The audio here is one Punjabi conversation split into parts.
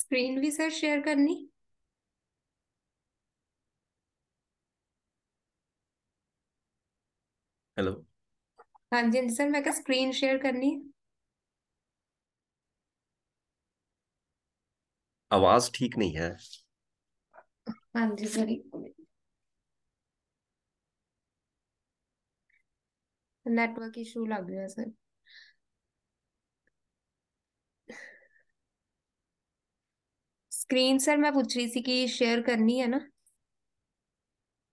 स्क्रीन भी सर शेयर करनी हेलो हाँ जी जी सर मैं क्या स्क्रीन शेयर करनी आवाज ठीक नहीं है हाँ जी सर नेटवर्क इशू लग रहा है सर स्क्रीन सर मैं पूछ रही थी कि शेयर करनी है ना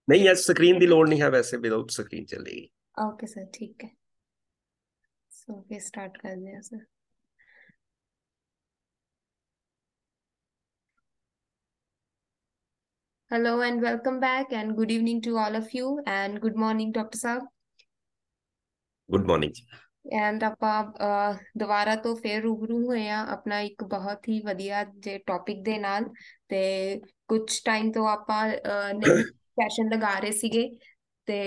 नहीं आज स्क्रीन दी लोड नहीं है वैसे विदाउट स्क्रीन चलेगी ओके सर ठीक है सो फिर स्टार्ट कर दिया sir Hello and welcome back and good evening to all of you and good morning Dr. Saab. Good morning. And ਆਪਾਂ ਦੁਬਾਰਾ ਤੋਂ ਫੇਰ ਰੂਬਰੂ ਹੋਏ ਆ ਆਪਣਾ ਇੱਕ ਬਹੁਤ ਹੀ ਵਧੀਆ ਜੇ ਟੌਪਿਕ ਦੇ ਨਾਲ ਤੇ ਕੁਝ ਟਾਈਮ ਤੋਂ ਆਪਾਂ ਨਵੇਂ ਸੈਸ਼ਨ ਲਗਾ ਰਹੇ ਸੀਗੇ ਤੇ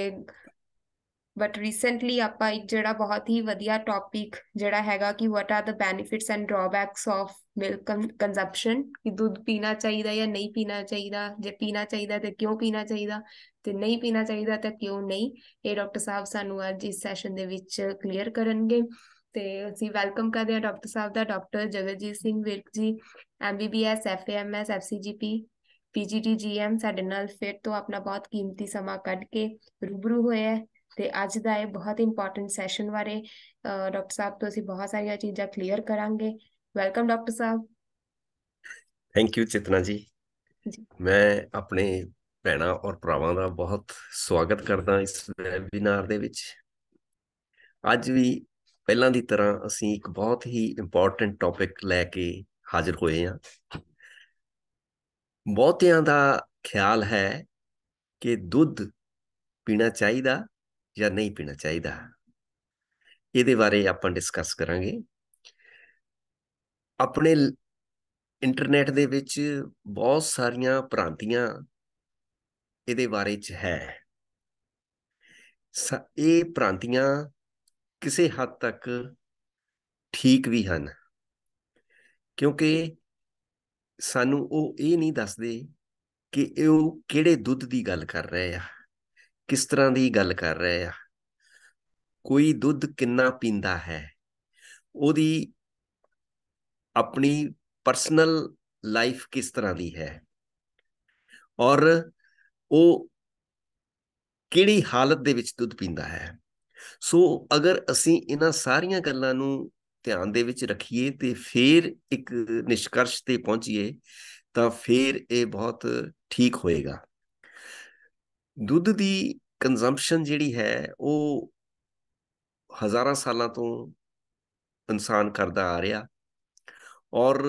ਬਟ ਰੀਸੈਂਟਲੀ ਆਪਾਂ ਇੱਕ ਜਿਹੜਾ ਬਹੁਤ ਹੀ ਵਧੀਆ ਟੌਪਿਕ ਜਿਹੜਾ ਹੈਗਾ ਕਿ what are the benefits and drawbacks of milk consumption ਕਿ ਦੁੱਧ ਪੀਣਾ ਚਾਹੀਦਾ ਜਾਂ ਨਹੀਂ ਪੀਣਾ ਚਾਹੀਦਾ ਜੇ ਪੀਣਾ ਚਾਹੀਦਾ ਤੇ ਕਿਉਂ ਪੀਣਾ ਚਾਹੀਦਾ ਤੇ ਨਹੀਂ ਪੀਣਾ ਚਾਹੀਦਾ ਤਾਂ ਕਿਉਂ ਨਹੀਂ ਇਹ ਡਾਕਟਰ ਸਾਹਿਬ ਸਾਨੂੰ ਅੱਜ ਇਸ ਸੈਸ਼ਨ ਦੇ ਵਿੱਚ ਕਲੀਅਰ ਕਰਨਗੇ ਤੇ ਅਸੀਂ ਵੈਲਕਮ ਕਰਦੇ ਹਾਂ ਡਾਕਟਰ ਸਾਹਿਬ ਦਾ doctor Jagjit Singh Virk ji MBBS FAMS FCGP PGT GM ਸਾਡੇ ਨਾਲ ਫਿਰ ਤੋਂ ਆਪਣਾ ਬਹੁਤ ਕੀਮਤੀ ਸਮਾਂ ਕੱਢ ਕੇ ਰੂਬਰੂ ਹੋਇਆ ਤੇ ਅੱਜ ਦਾ ਇਹ ਬਹੁਤ ਇੰਪੋਰਟੈਂਟ ਸੈਸ਼ਨ ਬਾਰੇ ਡਾਕਟਰ ਸਾਹਿਬ ਤੋਂ ਅਸੀਂ ਬਹੁਤ ਸਾਰੀਆਂ ਚੀਜ਼ਾਂ ਕਲੀਅਰ ਕਰਾਂਗੇ ਵੈਲਕਮ ਡਾਕਟਰ ਸਾਹਿਬ ਥੈਂਕ ਯੂ ਚਿਤਨਾ ਜੀ ਮੈਂ ਆਪਣੇ ਭੈਣਾ ਔਰ ਭਰਾਵਾਂ ਦਾ ਬਹੁਤ ਸਵਾਗਤ ਕਰਦਾ ਇਸ ਵੈਬਿਨਾਰ ਦੇ ਵਿੱਚ ਅੱਜ ਵੀ ਪਹਿਲਾਂ ਦੀ ਤਰ੍ਹਾਂ ਅਸੀਂ ਇੱਕ ਬਹੁਤ ਹੀ ਇੰਪੋਰਟੈਂਟ ਟੌਪਿਕ ਲੈ ਕੇ ਹਾਜ਼ਰ ਹੋਏ ਹਾਂ ਬਹੁਤਿਆਂ ਦਾ ਖਿਆਲ ਹੈ ਕਿ ਦੁੱਧ ਪੀਣਾ ਚਾਹੀਦਾ ਜਾਂ ਨਹੀਂ ਪੀਣਾ ਚਾਹੀਦਾ ਇਹਦੇ ਬਾਰੇ ਆਪਾਂ ਡਿਸਕਸ ਕਰਾਂਗੇ ਆਪਣੇ ਇੰਟਰਨੈਟ ਦੇ ਵਿੱਚ ਬਹੁਤ ਸਾਰੀਆਂ ਭ੍ਰਾਂਤੀਆਂ ਇਹਦੇ ਬਾਰੇ ਚ ਹੈ ਇਹ ਭ੍ਰਾਂਤੀਆਂ ਕਿਸੇ ਹੱਦ ਤੱਕ ਠੀਕ ਵੀ ਹਨ ਕਿਉਂਕਿ ਸਾਨੂੰ ਉਹ ਇਹ ਨਹੀਂ ਦੱਸਦੇ ਕਿ ਉਹ ਕਿਹੜੇ ਦੁੱਧ ਦੀ ਗੱਲ ਕਰ ਰਹੇ ਆ ਕਿਸ ਤਰ੍ਹਾਂ ਦੀ ਗੱਲ ਕਰ ਰਹੇ ਆ ਕੋਈ ਦੁੱਧ ਕਿੰਨਾ ਪੀਂਦਾ ਹੈ ਉਹਦੀ ਆਪਣੀ ਪਰਸਨਲ ਲਾਈਫ ਕਿਸ ਤਰ੍ਹਾਂ ਦੀ ਹੈ ਔਰ ਉਹ ਕਿਹੜੀ ਹਾਲਤ ਦੇ ਵਿੱਚ ਦੁੱਧ ਪੀਂਦਾ ਹੈ ਸੋ ਅਗਰ ਅਸੀਂ ਇਹਨਾਂ ਸਾਰੀਆਂ ਗੱਲਾਂ ਨੂੰ ਧਿਆਨ ਦੇ ਵਿੱਚ ਰੱਖੀਏ ਤੇ ਫਿਰ ਇੱਕ ਨਿਸ਼ਕਰਸ਼ ਤੇ ਪਹੁੰਚੀਏ ਤਾਂ ਫਿਰ ਇਹ ਬਹੁਤ ਠੀਕ ਹੋਏਗਾ ਦੁੱਧ ਦੀ ਕੰਜ਼ੰਪਸ਼ਨ ਜਿਹੜੀ ਹੈ ਉਹ ਹਜ਼ਾਰਾਂ ਸਾਲਾਂ ਤੋਂ ਇਨਸਾਨ ਕਰਦਾ ਆ ਰਿਹਾ ਔਰ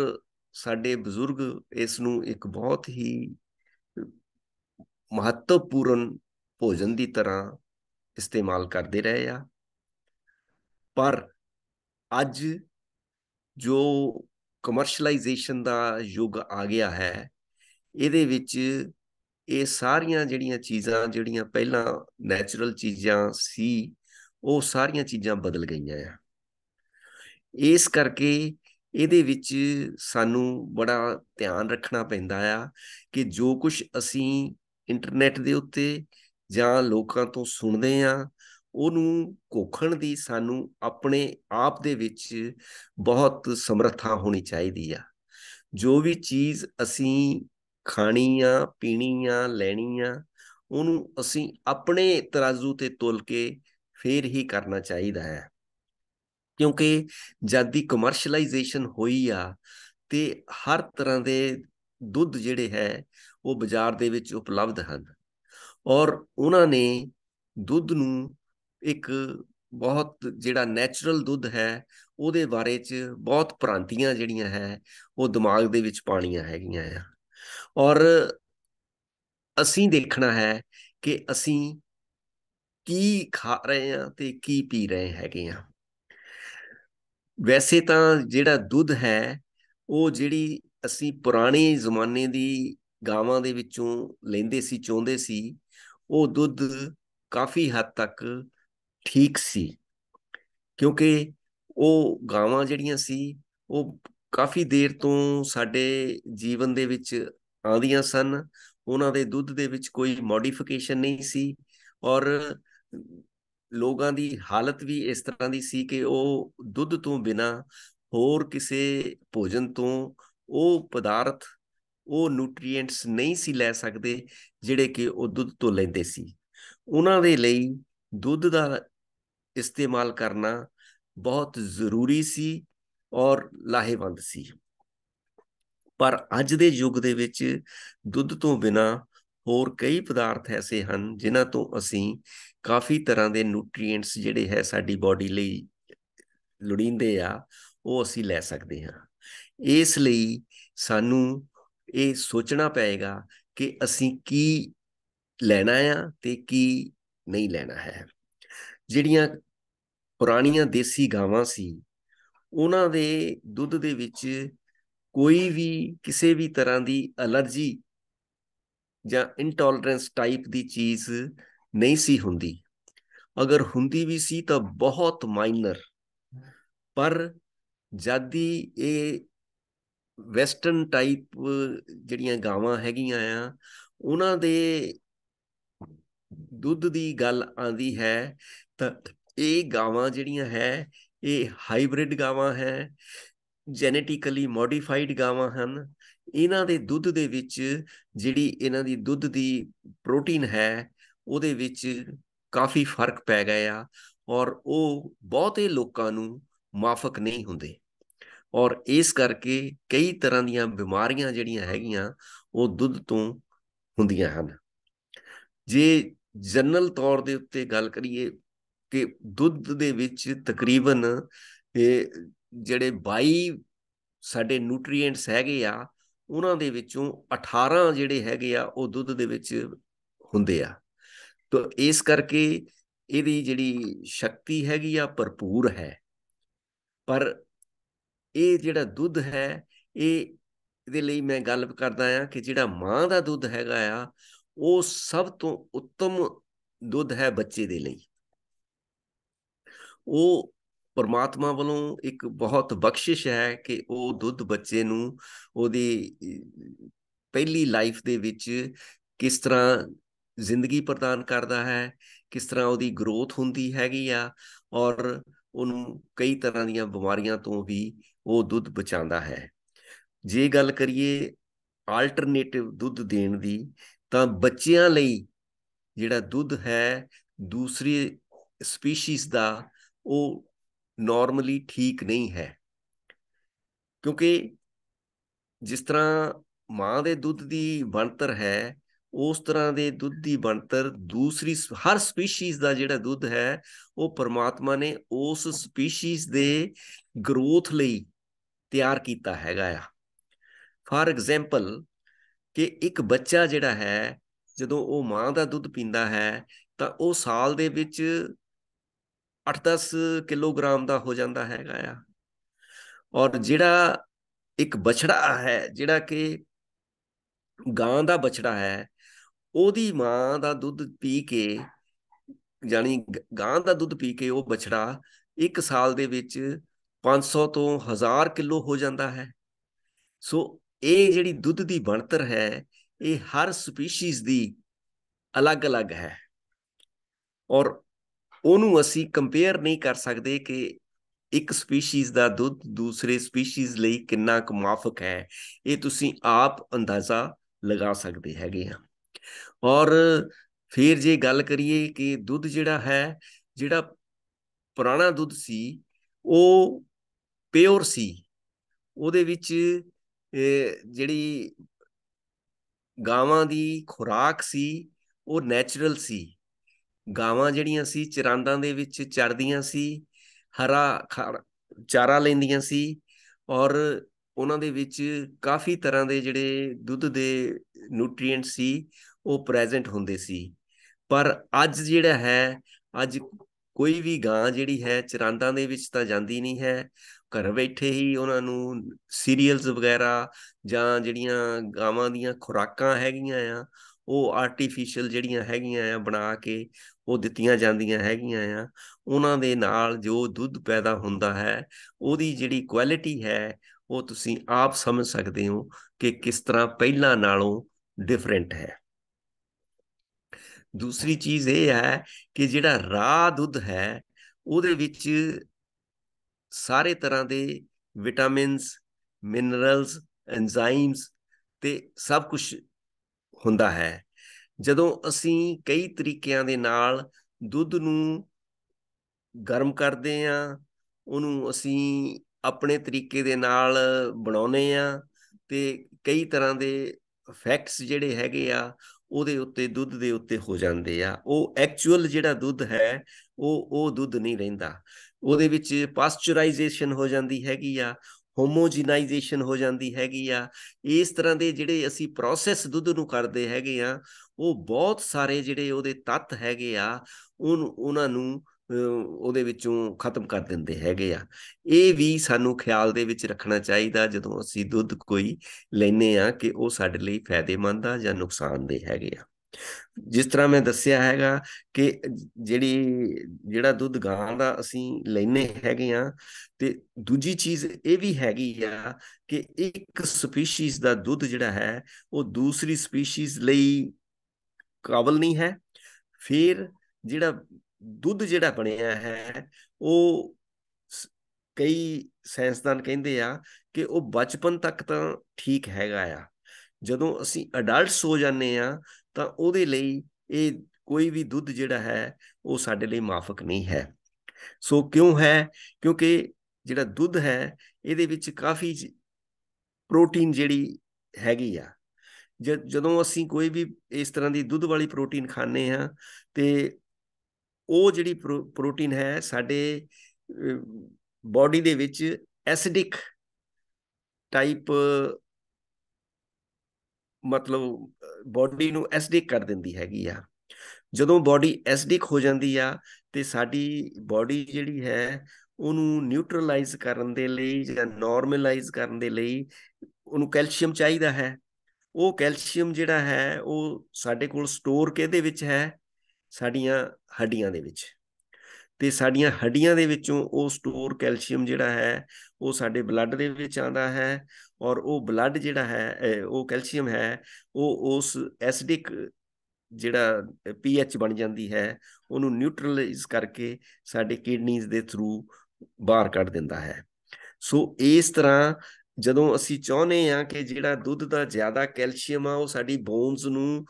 ਸਾਡੇ ਬਜ਼ੁਰਗ ਇਸ ਨੂੰ ਇੱਕ ਬਹੁਤ ਹੀ ਮਹੱਤਵਪੂਰਨ ਭੋਜਨ ਦੀ ਤਰ੍ਹਾਂ ਇਸਤੇਮਾਲ ਕਰਦੇ ਰਹੇ ਆ ਪਰ ਅੱਜ ਜੋ ਕਮਰਸ਼ੀਅਲਾਈਜੇਸ਼ਨ ਦਾ ਯੁੱਗ ਆ ਗਿਆ ਹੈ ਇਹਦੇ ਵਿੱਚ ਇਹ ਸਾਰੀਆਂ ਜਿਹੜੀਆਂ ਚੀਜ਼ਾਂ ਜਿਹੜੀਆਂ ਪਹਿਲਾਂ ਨੇਚਰਲ ਚੀਜ਼ਾਂ ਸੀ ਉਹ ਸਾਰੀਆਂ ਚੀਜ਼ਾਂ ਬਦਲ ਗਈਆਂ ਆ ਇਸ ਕਰਕੇ ਇਹਦੇ ਵਿੱਚ ਸਾਨੂੰ ਬੜਾ ਧਿਆਨ ਰੱਖਣਾ ਪੈਂਦਾ ਆ ਕਿ ਜੋ ਕੁਝ ਅਸੀਂ ਇੰਟਰਨੈਟ ਦੇ ਉੱਤੇ ਜਾਂ ਲੋਕਾਂ ਤੋਂ ਸੁਣਦੇ ਆ ਉਹਨੂੰ ਕੋਖਣ ਦੀ ਸਾਨੂੰ ਆਪਣੇ ਆਪ ਦੇ ਵਿੱਚ ਬਹੁਤ ਸਮਰੱਥਾ ਹੋਣੀ ਚਾਹੀਦੀ ਆ ਜੋ ਵੀ ਚੀਜ਼ ਅਸੀਂ ਖਾਣੀ ਆ ਪੀਣੀ ਆ ਲੈਣੀ ਆ ਉਹਨੂੰ ਅਸੀਂ ਆਪਣੇ ਤਰਾਜ਼ੂ ਤੇ ਤੋਲ ਕੇ ਫੇਰ ਹੀ ਕਰਨਾ ਚਾਹੀਦਾ ਹੈ ਕਿਉਂਕਿ ਜਦ ਦੀ ਕਮਰਸ਼ੀਅਲਾਈਜੇਸ਼ਨ ਹੋਈ ਆ ਤੇ ਹਰ ਤਰ੍ਹਾਂ ਦੇ ਦੁੱਧ ਜਿਹੜੇ ਹੈ ਉਹ ਬਾਜ਼ਾਰ ਦੇ ਵਿੱਚ ਉਪਲਬਧ ਹਨ ਔਰ ਉਹਨਾਂ ਨੇ ਦੁੱਧ ਨੂੰ ਇੱਕ ਬਹੁਤ ਜਿਹੜਾ ਨੈਚੁਰਲ ਦੁੱਧ ਹੈ ਉਹਦੇ ਬਾਰੇ ਚ ਬਹੁਤ ਭ੍ਰਾਂਤੀਆਂ ਜਿਹੜੀਆਂ ਹੈ ਉਹ ਦਿਮਾਗ ਦੇ ਵਿੱਚ ਪਾਣੀਆਂ ਹੈਗੀਆਂ ਆ ਔਰ ਅਸੀਂ ਦੇਖਣਾ ਹੈ ਕਿ ਅਸੀਂ ਕੀ ਖਾ ਰਹੇ ਹਾਂ ਤੇ ਕੀ ਪੀ ਰਹੇ ਹੈਗੇ ਹਾਂ ਵੈਸੇ ਤਾਂ ਜਿਹੜਾ ਦੁੱਧ ਹੈ ਉਹ ਜਿਹੜੀ ਅਸੀਂ ਪੁਰਾਣੇ ਜ਼ਮਾਨੇ ਦੀ ਗਾਵਾਂ ਦੇ ਵਿੱਚੋਂ ਲੈਂਦੇ ਸੀ ਚੋਂਦੇ ਸੀ ਉਹ ਦੁੱਧ ਕਾਫੀ ਹੱਦ ਤੱਕ ਠੀਕ ਸੀ ਕਿਉਂਕਿ ਉਹ ਗਾਵਾਂ ਜਿਹੜੀਆਂ ਸੀ ਉਹ ਕਾਫੀ ਦੇਰ ਤੋਂ ਸਾਡੇ ਜੀਵਨ ਦੇ ਵਿੱਚ ਆਉਂਦੀਆਂ ਸਨ ਉਹਨਾਂ ਦੇ ਦੁੱਧ ਦੇ ਵਿੱਚ ਕੋਈ ਮੋਡੀਫਿਕੇਸ਼ਨ ਨਹੀਂ ਸੀ ਔਰ ਲੋਕਾਂ ਦੀ ਹਾਲਤ ਵੀ ਇਸ ਤਰ੍ਹਾਂ ਦੀ ਸੀ ਕਿ ਉਹ ਦੁੱਧ ਤੋਂ ਬਿਨਾ ਹੋਰ ਕਿਸੇ ਭੋਜਨ ਤੋਂ ਉਹ ਪਦਾਰਥ ਉਹ ਨਿਊਟ੍ਰੀਐਂਟਸ ਨਹੀਂ ਸੀ ਲੈ ਸਕਦੇ ਜਿਹੜੇ ਕਿ ਉਹ ਦੁੱਧ ਤੋਂ ਲੈਂਦੇ ਸੀ ਉਹਨਾਂ ਦੇ ਲਈ ਦੁੱਧ ਦਾ ਇਸਤੇਮਾਲ ਕਰਨਾ ਬਹੁਤ ਜ਼ਰੂਰੀ ਸੀ ਔਰ ਲਾਹੇਵੰਦ ਸੀ ਪਰ ਅੱਜ ਦੇ ਯੁੱਗ ਦੇ ਵਿੱਚ ਦੁੱਧ ਤੋਂ ਬਿਨਾ ਹੋਰ ਕਈ ਪਦਾਰਥ ਐਸੇ ਹਨ ਜਿਨ੍ਹਾਂ ਤੋਂ ਅਸੀਂ ਕਾਫੀ ਤਰ੍ਹਾਂ ਦੇ ਨਿਊਟ੍ਰੀਐਂਟਸ ਜਿਹੜੇ ਹੈ ਸਾਡੀ ਬਾਡੀ ਲਈ ਲੋੜੀਂਦੇ ਆ ਉਹ ਅਸੀਂ ਲੈ ਸਕਦੇ ਹਾਂ ਇਸ ਲਈ ਸਾਨੂੰ ਇਹ ਸੋਚਣਾ ਪਏਗਾ ਕਿ ਅਸੀਂ ਕੀ ਲੈਣਾ ਆ ਤੇ ਕੀ ਨਹੀਂ ਲੈਣਾ ਹੈ ਜਿਹੜੀਆਂ ਪੁਰਾਣੀਆਂ ਦੇਸੀ ਗਾਵਾਂ ਸੀ ਉਹਨਾਂ ਦੇ ਦੁੱਧ ਦੇ ਵਿੱਚ ਕੋਈ ਵੀ ਕਿਸੇ ਵੀ ਤਰ੍ਹਾਂ ਦੀ ਅਲਰਜੀ ਜਾਂ ਇਨਟੋਲਰੈਂਸ ਟਾਈਪ ਦੀ ਚੀਜ਼ ਨਹੀਂ ਸੀ ਹੁੰਦੀ ਅਗਰ ਹੁੰਦੀ ਵੀ ਸੀ ਤਾਂ ਬਹੁਤ ਮਾਈਨਰ ਪਰ ਜਦੀ ਇਹ ਵੈਸਟਰਨ ਟਾਈਪ ਜਿਹੜੀਆਂ ਗਾਵਾਂ ਹੈਗੀਆਂ ਆ ਉਹਨਾਂ ਦੇ ਦੁੱਧ ਦੀ ਗੱਲ ਆਂਦੀ ਹੈ ਤਾਂ ਇਹ ਗਾਵਾਂ ਜਿਹੜੀਆਂ ਹੈ ਇਹ ਹਾਈਬ੍ਰਿਡ ਗਾਵਾਂ ਹੈ ਜੈਨੇਟਿਕਲੀ ਮੋਡੀਫਾਈਡ ਗਾਵਾਂ ਹਨ ਇਹਨਾਂ ਦੇ ਦੁੱਧ ਦੇ ਵਿੱਚ ਜਿਹੜੀ ਇਹਨਾਂ ਦੀ ਦੁੱਧ ਦੀ ਪ੍ਰੋਟੀਨ ਹੈ ਉਹਦੇ ਵਿੱਚ ਕਾਫੀ ਫਰਕ ਪੈ ਗਿਆ ਔਰ ਉਹ ਬਹੁਤੇ ਲੋਕਾਂ ਨੂੰ ਮਾਫਕ ਨਹੀਂ ਹੁੰਦੇ ਔਰ ਇਸ ਕਰਕੇ ਕਈ ਤਰ੍ਹਾਂ ਦੀਆਂ ਬਿਮਾਰੀਆਂ ਜਿਹੜੀਆਂ ਹੈਗੀਆਂ ਉਹ ਦੁੱਧ ਤੋਂ ਹੁੰਦੀਆਂ ਹਨ ਜੇ ਜਨਰਲ ਤੌਰ ਦੇ ਉੱਤੇ ਗੱਲ ਕਰੀਏ ਕਿ ਦੁੱਧ ਦੇ ਵਿੱਚ ਤਕਰੀਬਨ ਇਹ ਜਿਹੜੇ 22 ਸਾਡੇ ਨਿਊਟ੍ਰੀਐਂਟਸ ਹੈਗੇ ਆ ਉਹਨਾਂ ਦੇ ਵਿੱਚੋਂ 18 ਜਿਹੜੇ ਹੈਗੇ ਆ ਉਹ ਦੁੱਧ ਦੇ ਵਿੱਚ ਹੁੰਦੇ ਆ ਤੋਂ ਇਸ ਕਰਕੇ ਇਹਦੀ ਜਿਹੜੀ ਸ਼ਕਤੀ ਹੈਗੀ ਆ ਭਰਪੂਰ ਹੈ ਪਰ ਇਹ ਜਿਹੜਾ ਦੁੱਧ ਹੈ ਇਹ ਇਹਦੇ ਲਈ ਮੈਂ ਗੱਲ ਕਰਦਾ ਆ ਕਿ ਜਿਹੜਾ ਮਾਂ ਦਾ ਦੁੱਧ ਹੈਗਾ ਆ ਉਹ ਸਭ ਤੋਂ ਉੱਤਮ ਦੁੱਧ ਹੈ ਬੱਚੇ ਦੇ ਲਈ ਉਹ ਪਰਮਾਤਮਾ ਵੱਲੋਂ ਇੱਕ ਬਹੁਤ ਬਖਸ਼ਿਸ਼ ਹੈ ਕਿ ਉਹ ਦੁੱਧ ਬੱਚੇ ਨੂੰ ਉਹਦੀ ਪਹਿਲੀ ਲਾਈਫ ਦੇ ਵਿੱਚ ਕਿਸ ਤਰ੍ਹਾਂ ਜ਼ਿੰਦਗੀ ਪ੍ਰਦਾਨ ਕਰਦਾ ਹੈ ਕਿਸ ਤਰ੍ਹਾਂ ਉਹਦੀ ਗਰੋਥ ਹੁੰਦੀ ਹੈਗੀ ਆ ਔਰ ਉਹਨੂੰ ਕਈ ਤਰ੍ਹਾਂ ਦੀਆਂ ਬਿਮਾਰੀਆਂ ਤੋਂ ਵੀ ਉਹ ਦੁੱਧ ਬਚਾਉਂਦਾ ਹੈ ਜੇ ਗੱਲ ਕਰੀਏ ਆਲਟਰਨੇਟਿਵ ਦੁੱਧ ਦੇਣ ਦੀ ਤਾਂ ਬੱਚਿਆਂ ਲਈ ਜਿਹੜਾ ਦੁੱਧ ਹੈ ਦੂਸਰੀ ਸਪੀਸੀਜ਼ ਦਾ ਉਹ ਨਾਰਮਲੀ ਠੀਕ ਨਹੀਂ ਹੈ ਕਿਉਂਕਿ ਜਿਸ ਤਰ੍ਹਾਂ ਮਾਂ ਦੇ ਦੁੱਧ ਦੀ ਬਣਤਰ ਹੈ ਉਸ ਤਰ੍ਹਾਂ ਦੇ ਦੁੱਧ ਦੀ ਬਣਤਰ ਦੂਸਰੀ ਹਰ ਸਪੀਸੀਜ਼ ਦਾ ਜਿਹੜਾ ਦੁੱਧ ਹੈ ਉਹ ਪਰਮਾਤਮਾ ਨੇ ਉਸ ਸਪੀਸੀਜ਼ ਦੇ ਗਰੋਥ ਲਈ ਤਿਆਰ ਕੀਤਾ ਹੈਗਾ ਆ ਫਾਰ ਐਗਜ਼ਾਮਪਲ ਕਿ ਇੱਕ ਬੱਚਾ ਜਿਹੜਾ ਹੈ ਜਦੋਂ ਉਹ ਮਾਂ ਦਾ ਦੁੱਧ ਪੀਂਦਾ ਹੈ ਤਾਂ ਉਹ ਸਾਲ ਦੇ ਵਿੱਚ 8-10 ਕਿਲੋਗ੍ਰਾਮ ਦਾ ਹੋ ਜਾਂਦਾ ਹੈਗਾ ਆ ਔਰ ਜਿਹੜਾ ਇੱਕ ਬਛੜਾ ਹੈ ਜਿਹੜਾ ਕਿ ਗਾਂ ਦਾ ਬਛੜਾ ਹੈ ਉਹਦੀ ਮਾਂ ਦਾ ਦੁੱਧ ਪੀ ਕੇ ਯਾਨੀ ਗਾਂ ਦਾ ਦੁੱਧ ਪੀ ਕੇ ਉਹ ਬਛੜਾ 1 ਸਾਲ ਦੇ ਵਿੱਚ 500 ਤੋਂ 1000 ਕਿਲੋ ਹੋ ਜਾਂਦਾ ਹੈ ਸੋ ਇਹ ਜਿਹੜੀ ਦੁੱਧ ਦੀ ਬਣਤਰ ਹੈ ਇਹ ਹਰ ਸਪੀਸੀਜ਼ ਦੀ ਅਲੱਗ-ਅਲੱਗ ਹੈ ਔਰ ਉਹਨੂੰ ਅਸੀਂ ਕੰਪੇਅਰ ਨਹੀਂ ਕਰ ਸਕਦੇ ਕਿ ਇੱਕ ਸਪੀਸੀਜ਼ ਦਾ ਦੁੱਧ ਦੂਸਰੇ ਸਪੀਸੀਜ਼ ਲਈ ਕਿੰਨਾ ਕੁ ਮਾਫਕ ਹੈ ਇਹ ਤੁਸੀਂ ਆਪ ਅੰਦਾਜ਼ਾ ਲਗਾ ਸਕਦੇ ਹੈਗੇ ਆ ਔਰ ਫਿਰ ਜੇ ਗੱਲ ਕਰੀਏ ਕਿ ਦੁੱਧ ਜਿਹੜਾ ਹੈ ਜਿਹੜਾ ਪੁਰਾਣਾ ਦੁੱਧ ਸੀ ਉਹ ਪਿਓਰ ਸੀ ਉਹਦੇ ਵਿੱਚ ਜਿਹੜੀ ਗਾਵਾਂ ਦੀ ਖੁਰਾਕ ਸੀ ਉਹ ਨੇਚਰਲ ਸੀ ਗਾਵਾਂ ਜਿਹੜੀਆਂ ਸੀ ਚਰਾਂਦਾਂ ਦੇ ਵਿੱਚ ਚਰਦੀਆਂ ਸੀ ਹਰਾ ਚਾਰਾ ਲੈਂਦੀਆਂ ਸੀ ਔਰ ਉਹਨਾਂ ਦੇ ਵਿੱਚ ਕਾਫੀ ਤਰ੍ਹਾਂ ਦੇ ਜਿਹੜੇ ਦੁੱਧ ਦੇ ਨਿਊਟ੍ਰੀਐਂਟ ਸੀ ਉਹ ਪ੍ਰੈਜ਼ੈਂਟ ਹੁੰਦੇ ਸੀ ਪਰ ਅੱਜ ਜਿਹੜਾ ਹੈ ਅੱਜ ਕੋਈ ਵੀ ਗਾਂ ਜਿਹੜੀ ਹੈ ਚਰਾਂਦਾਂ ਦੇ ਵਿੱਚ ਤਾਂ ਜਾਂਦੀ ਨਹੀਂ ਹੈ ਘਰ ਬੈਠੇ ਹੀ ਉਹਨਾਂ ਨੂੰ ਸੀਰੀਅਲਸ ਵਗੈਰਾ ਜਾਂ ਜਿਹੜੀਆਂ ਗਾਵਾਂ ਦੀਆਂ ਖੁਰਾਕਾਂ ਹੈਗੀਆਂ ਆ ਉਹ ਆਰਟੀਫੀਸ਼ੀਅਲ ਜਿਹੜੀਆਂ ਹੈਗੀਆਂ ਆ ਬਣਾ ਕੇ ਉਹ ਦਿੱਤੀਆਂ ਜਾਂਦੀਆਂ ਹੈਗੀਆਂ ਆ ਉਹਨਾਂ ਦੇ ਨਾਲ ਜੋ ਦੁੱਧ ਪੈਦਾ ਹੁੰਦਾ ਹੈ ਉਹਦੀ ਜਿਹੜੀ ਕੁਆਲਿਟੀ ਹੈ ਉਹ ਤੁਸੀਂ ਆਪ ਸਮਝ ਸਕਦੇ ਹੋ ਕਿ ਕਿਸ ਤਰ੍ਹਾਂ ਪਹਿਲਾਂ ਨਾਲੋਂ ਡਿਫਰੈਂਟ ਹੈ ਦੂਸਰੀ ਚੀਜ਼ ਇਹ ਹੈ ਕਿ ਜਿਹੜਾ ਰਾ ਦੁੱਧ ਹੈ ਉਹਦੇ ਵਿੱਚ ਸਾਰੇ ਤਰ੍ਹਾਂ ਦੇ ਵਿਟਾਮਿਨਸ ਮਿਨਰਲਸ ਐਂਜ਼ਾਈਮਸ ਤੇ ਸਭ ਕੁਝ ਹੁੰਦਾ ਹੈ ਜਦੋਂ ਅਸੀਂ ਕਈ ਤਰੀਕਿਆਂ ਦੇ ਨਾਲ ਦੁੱਧ ਨੂੰ ਗਰਮ ਕਰਦੇ ਆ ਉਹਨੂੰ ਅਸੀਂ ਆਪਣੇ ਤਰੀਕੇ ਦੇ ਨਾਲ ਬਣਾਉਨੇ ਆ ਤੇ ਕਈ ਤਰ੍ਹਾਂ ਦੇ ਫੈਕਟਸ ਜਿਹੜੇ ਹੈਗੇ ਆ ਉਹਦੇ ਉੱਤੇ ਦੁੱਧ ਦੇ ਉੱਤੇ ਹੋ ਜਾਂਦੇ ਆ ਉਹ ਐਕਚੁਅਲ ਜਿਹੜਾ ਦੁੱਧ ਹੈ ਉਹ ਉਹ ਦੁੱਧ ਨਹੀਂ ਰਹਿੰਦਾ ਉਹਦੇ ਵਿੱਚ ਪਾਸਚਰਾਈਜੇਸ਼ਨ ਹੋ ਜਾਂਦੀ ਹੈਗੀ ਆ ਹੋਮੋਜਨਾਈਜੇਸ਼ਨ ਹੋ ਜਾਂਦੀ ਹੈਗੀ ਆ ਇਸ ਤਰ੍ਹਾਂ ਦੇ ਜਿਹੜੇ ਅਸੀਂ ਪ੍ਰੋਸੈਸ ਦੁੱਧ ਨੂੰ ਕਰਦੇ ਹੈਗੇ ਆ ਉਹ ਬਹੁਤ ਸਾਰੇ ਜਿਹੜੇ ਉਹਦੇ ਤੱਤ ਹੈਗੇ ਆ ਉਹਨਾਂ ਨੂੰ ਉਹਦੇ ਵਿੱਚੋਂ ਖਤਮ ਕਰ ਦਿੰਦੇ ਹੈਗੇ ਆ ਇਹ ਵੀ ਸਾਨੂੰ ਖਿਆਲ ਦੇ ਵਿੱਚ ਰੱਖਣਾ ਚਾਹੀਦਾ ਜਦੋਂ ਅਸੀਂ ਦੁੱਧ ਕੋਈ ਲੈਨੇ ਆ ਕਿ ਉਹ ਸਾਡੇ ਲਈ ਫਾਇਦੇਮੰਦ ਆ ਜਾਂ ਨੁਕਸਾਨਦੇ ਹੈਗੇ ਆ ਜਿਸ ਤਰ੍ਹਾਂ ਮੈਂ ਦੱਸਿਆ ਹੈਗਾ ਕਿ ਜਿਹੜੀ ਜਿਹੜਾ ਦੁੱਧ ਗਾਂ ਦਾ ਅਸੀਂ ਲੈਨੇ ਹੈਗੇ ਆ ਤੇ ਦੂਜੀ ਚੀਜ਼ ਇਹ ਵੀ ਹੈਗੀ ਆ ਕਿ ਇੱਕ ਸਪੀਸੀਜ਼ ਦਾ ਦੁੱਧ ਜਿਹੜਾ ਹੈ ਉਹ ਦੂਸਰੀ ਸਪੀਸੀਜ਼ ਲਈ ਕਾਬਲ ਨਹੀਂ ਹੈ ਫਿਰ ਜਿਹੜਾ ਦੁੱਧ ਜਿਹੜਾ ਬਣਿਆ ਹੈ ਉਹ ਕਈ ਸਾਇੰਸਦਾਨ ਕਹਿੰਦੇ ਆ ਕਿ ਉਹ ਬਚਪਨ ਤੱਕ ਤਾਂ ਠੀਕ ਹੈਗਾ ਆ ਜਦੋਂ ਅਸੀਂ ਅਡਲਟਸ ਹੋ ਜਾਂਦੇ ਆ ਤਾਂ ਉਹਦੇ ਲਈ ਇਹ ਕੋਈ ਵੀ ਦੁੱਧ ਜਿਹੜਾ ਹੈ ਉਹ ਸਾਡੇ ਲਈ ਮਾਫਕ ਨਹੀਂ ਹੈ ਸੋ ਕਿਉਂ ਹੈ ਕਿਉਂਕਿ ਜਿਹੜਾ ਦੁੱਧ ਹੈ ਇਹਦੇ ਵਿੱਚ ਕਾਫੀ ਪ੍ਰੋਟੀਨ ਜਿਹੜੀ ਹੈਗੀ ਆ ਜਦੋਂ ਅਸੀਂ ਕੋਈ ਵੀ ਇਸ ਤਰ੍ਹਾਂ ਦੀ ਦੁੱਧ ਵਾਲੀ ਪ੍ਰੋਟੀਨ ਖਾਂਦੇ ਆ ਤੇ ਉਹ ਜਿਹੜੀ ਪ੍ਰੋਟੀਨ ਹੈ ਸਾਡੇ ਬਾਡੀ ਦੇ ਵਿੱਚ ਐਸਿਡਿਕ ਟਾਈਪ ਮਤਲਬ ਬਾਡੀ ਨੂੰ ਐਸਡਿਕ ਕਰ ਦਿੰਦੀ ਹੈਗੀ ਆ ਜਦੋਂ ਬਾਡੀ ਐਸਡਿਕ ਹੋ ਜਾਂਦੀ ਆ ਤੇ ਸਾਡੀ ਬਾਡੀ ਜਿਹੜੀ ਹੈ ਉਹਨੂੰ ਨਿਊਟਰਲਾਈਜ਼ ਕਰਨ ਦੇ ਲਈ ਜਾਂ ਨਾਰਮਲਾਈਜ਼ ਕਰਨ ਦੇ ਲਈ ਉਹਨੂੰ ਕੈਲਸ਼ੀਅਮ ਚਾਹੀਦਾ ਹੈ ਉਹ ਕੈਲਸ਼ੀਅਮ ਜਿਹੜਾ ਹੈ ਉਹ ਸਾਡੇ ਕੋਲ ਸਟੋਰ ਕਿਹਦੇ ਵਿੱਚ ਹੈ ਸਾਡੀਆਂ ਹੱਡੀਆਂ ਦੇ ਵਿੱਚ ਤੇ ਸਾਡੀਆਂ ਹੱਡੀਆਂ ਦੇ ਵਿੱਚੋਂ ਉਹ ਸਟੋਰ ਕੈਲਸ਼ੀਅਮ ਜਿਹੜਾ ਹੈ ਉਹ ਸਾਡੇ ਬਲੱਡ ਦੇ ਵਿੱਚ ਆਂਦਾ ਹੈ ਔਰ ਉਹ ਬਲੱਡ ਜਿਹੜਾ ਹੈ ਉਹ ਕੈਲਸ਼ੀਅਮ ਹੈ ਉਹ ਉਸ ਐਸਿਡਿਕ ਜਿਹੜਾ ਪੀਐਚ ਬਣ ਜਾਂਦੀ ਹੈ ਉਹਨੂੰ ਨਿਊਟਰਲਾਈਜ਼ ਕਰਕੇ ਸਾਡੇ ਕਿਡਨੀਜ਼ ਦੇ ਥਰੂ ਬਾਹਰ ਕੱਢ ਦਿੰਦਾ ਹੈ ਸੋ ਇਸ ਤਰ੍ਹਾਂ ਜਦੋਂ ਅਸੀਂ ਚਾਹੁੰਦੇ ਆ ਕਿ ਜਿਹੜਾ ਦੁੱਧ ਦਾ ਜ਼ਿਆਦਾ ਕੈਲਸ਼ੀਅਮ ਆ ਉਹ ਸਾਡੀ ਬੋਨਸ ਨੂੰ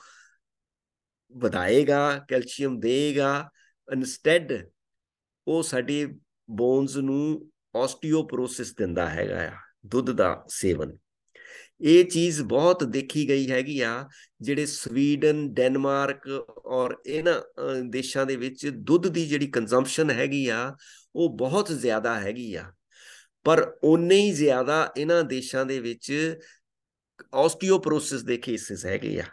ਵਧਾਏਗਾ ਕੈਲਸ਼ੀਅਮ ਦੇਗਾ ਇਨਸਟੈਡ ਉਹ ਸਾਡੀ ਬੋਨਸ ਨੂੰ ਆਸਟੀਓਪਰੋਸਿਸ ਦਿੰਦਾ ਹੈਗਾ ਆ ਦੁੱਧ ਦਾ ਸੇਵਨ ਇਹ ਚੀਜ਼ ਬਹੁਤ ਦੇਖੀ ਗਈ ਹੈਗੀ ਆ ਜਿਹੜੇ ਸਵੀਡਨ ਡੈਨਮਾਰਕ ਔਰ ਇਹਨਾਂ ਦੇਸ਼ਾਂ ਦੇ ਵਿੱਚ ਦੁੱਧ ਦੀ ਜਿਹੜੀ ਕੰਜ਼ੰਪਸ਼ਨ ਹੈਗੀ ਆ ਉਹ ਬਹੁਤ ਜ਼ਿਆਦਾ ਹੈਗੀ ਆ ਪਰ ਉਨੇ ਹੀ ਜ਼ਿਆਦਾ ਇਹਨਾਂ ਦੇਸ਼ਾਂ ਦੇ ਵਿੱਚ ਆਸਟੀਓਪਰੋਸਿਸ ਦੇ ਕੇਸਿਸ ਹੈਗੇ ਆ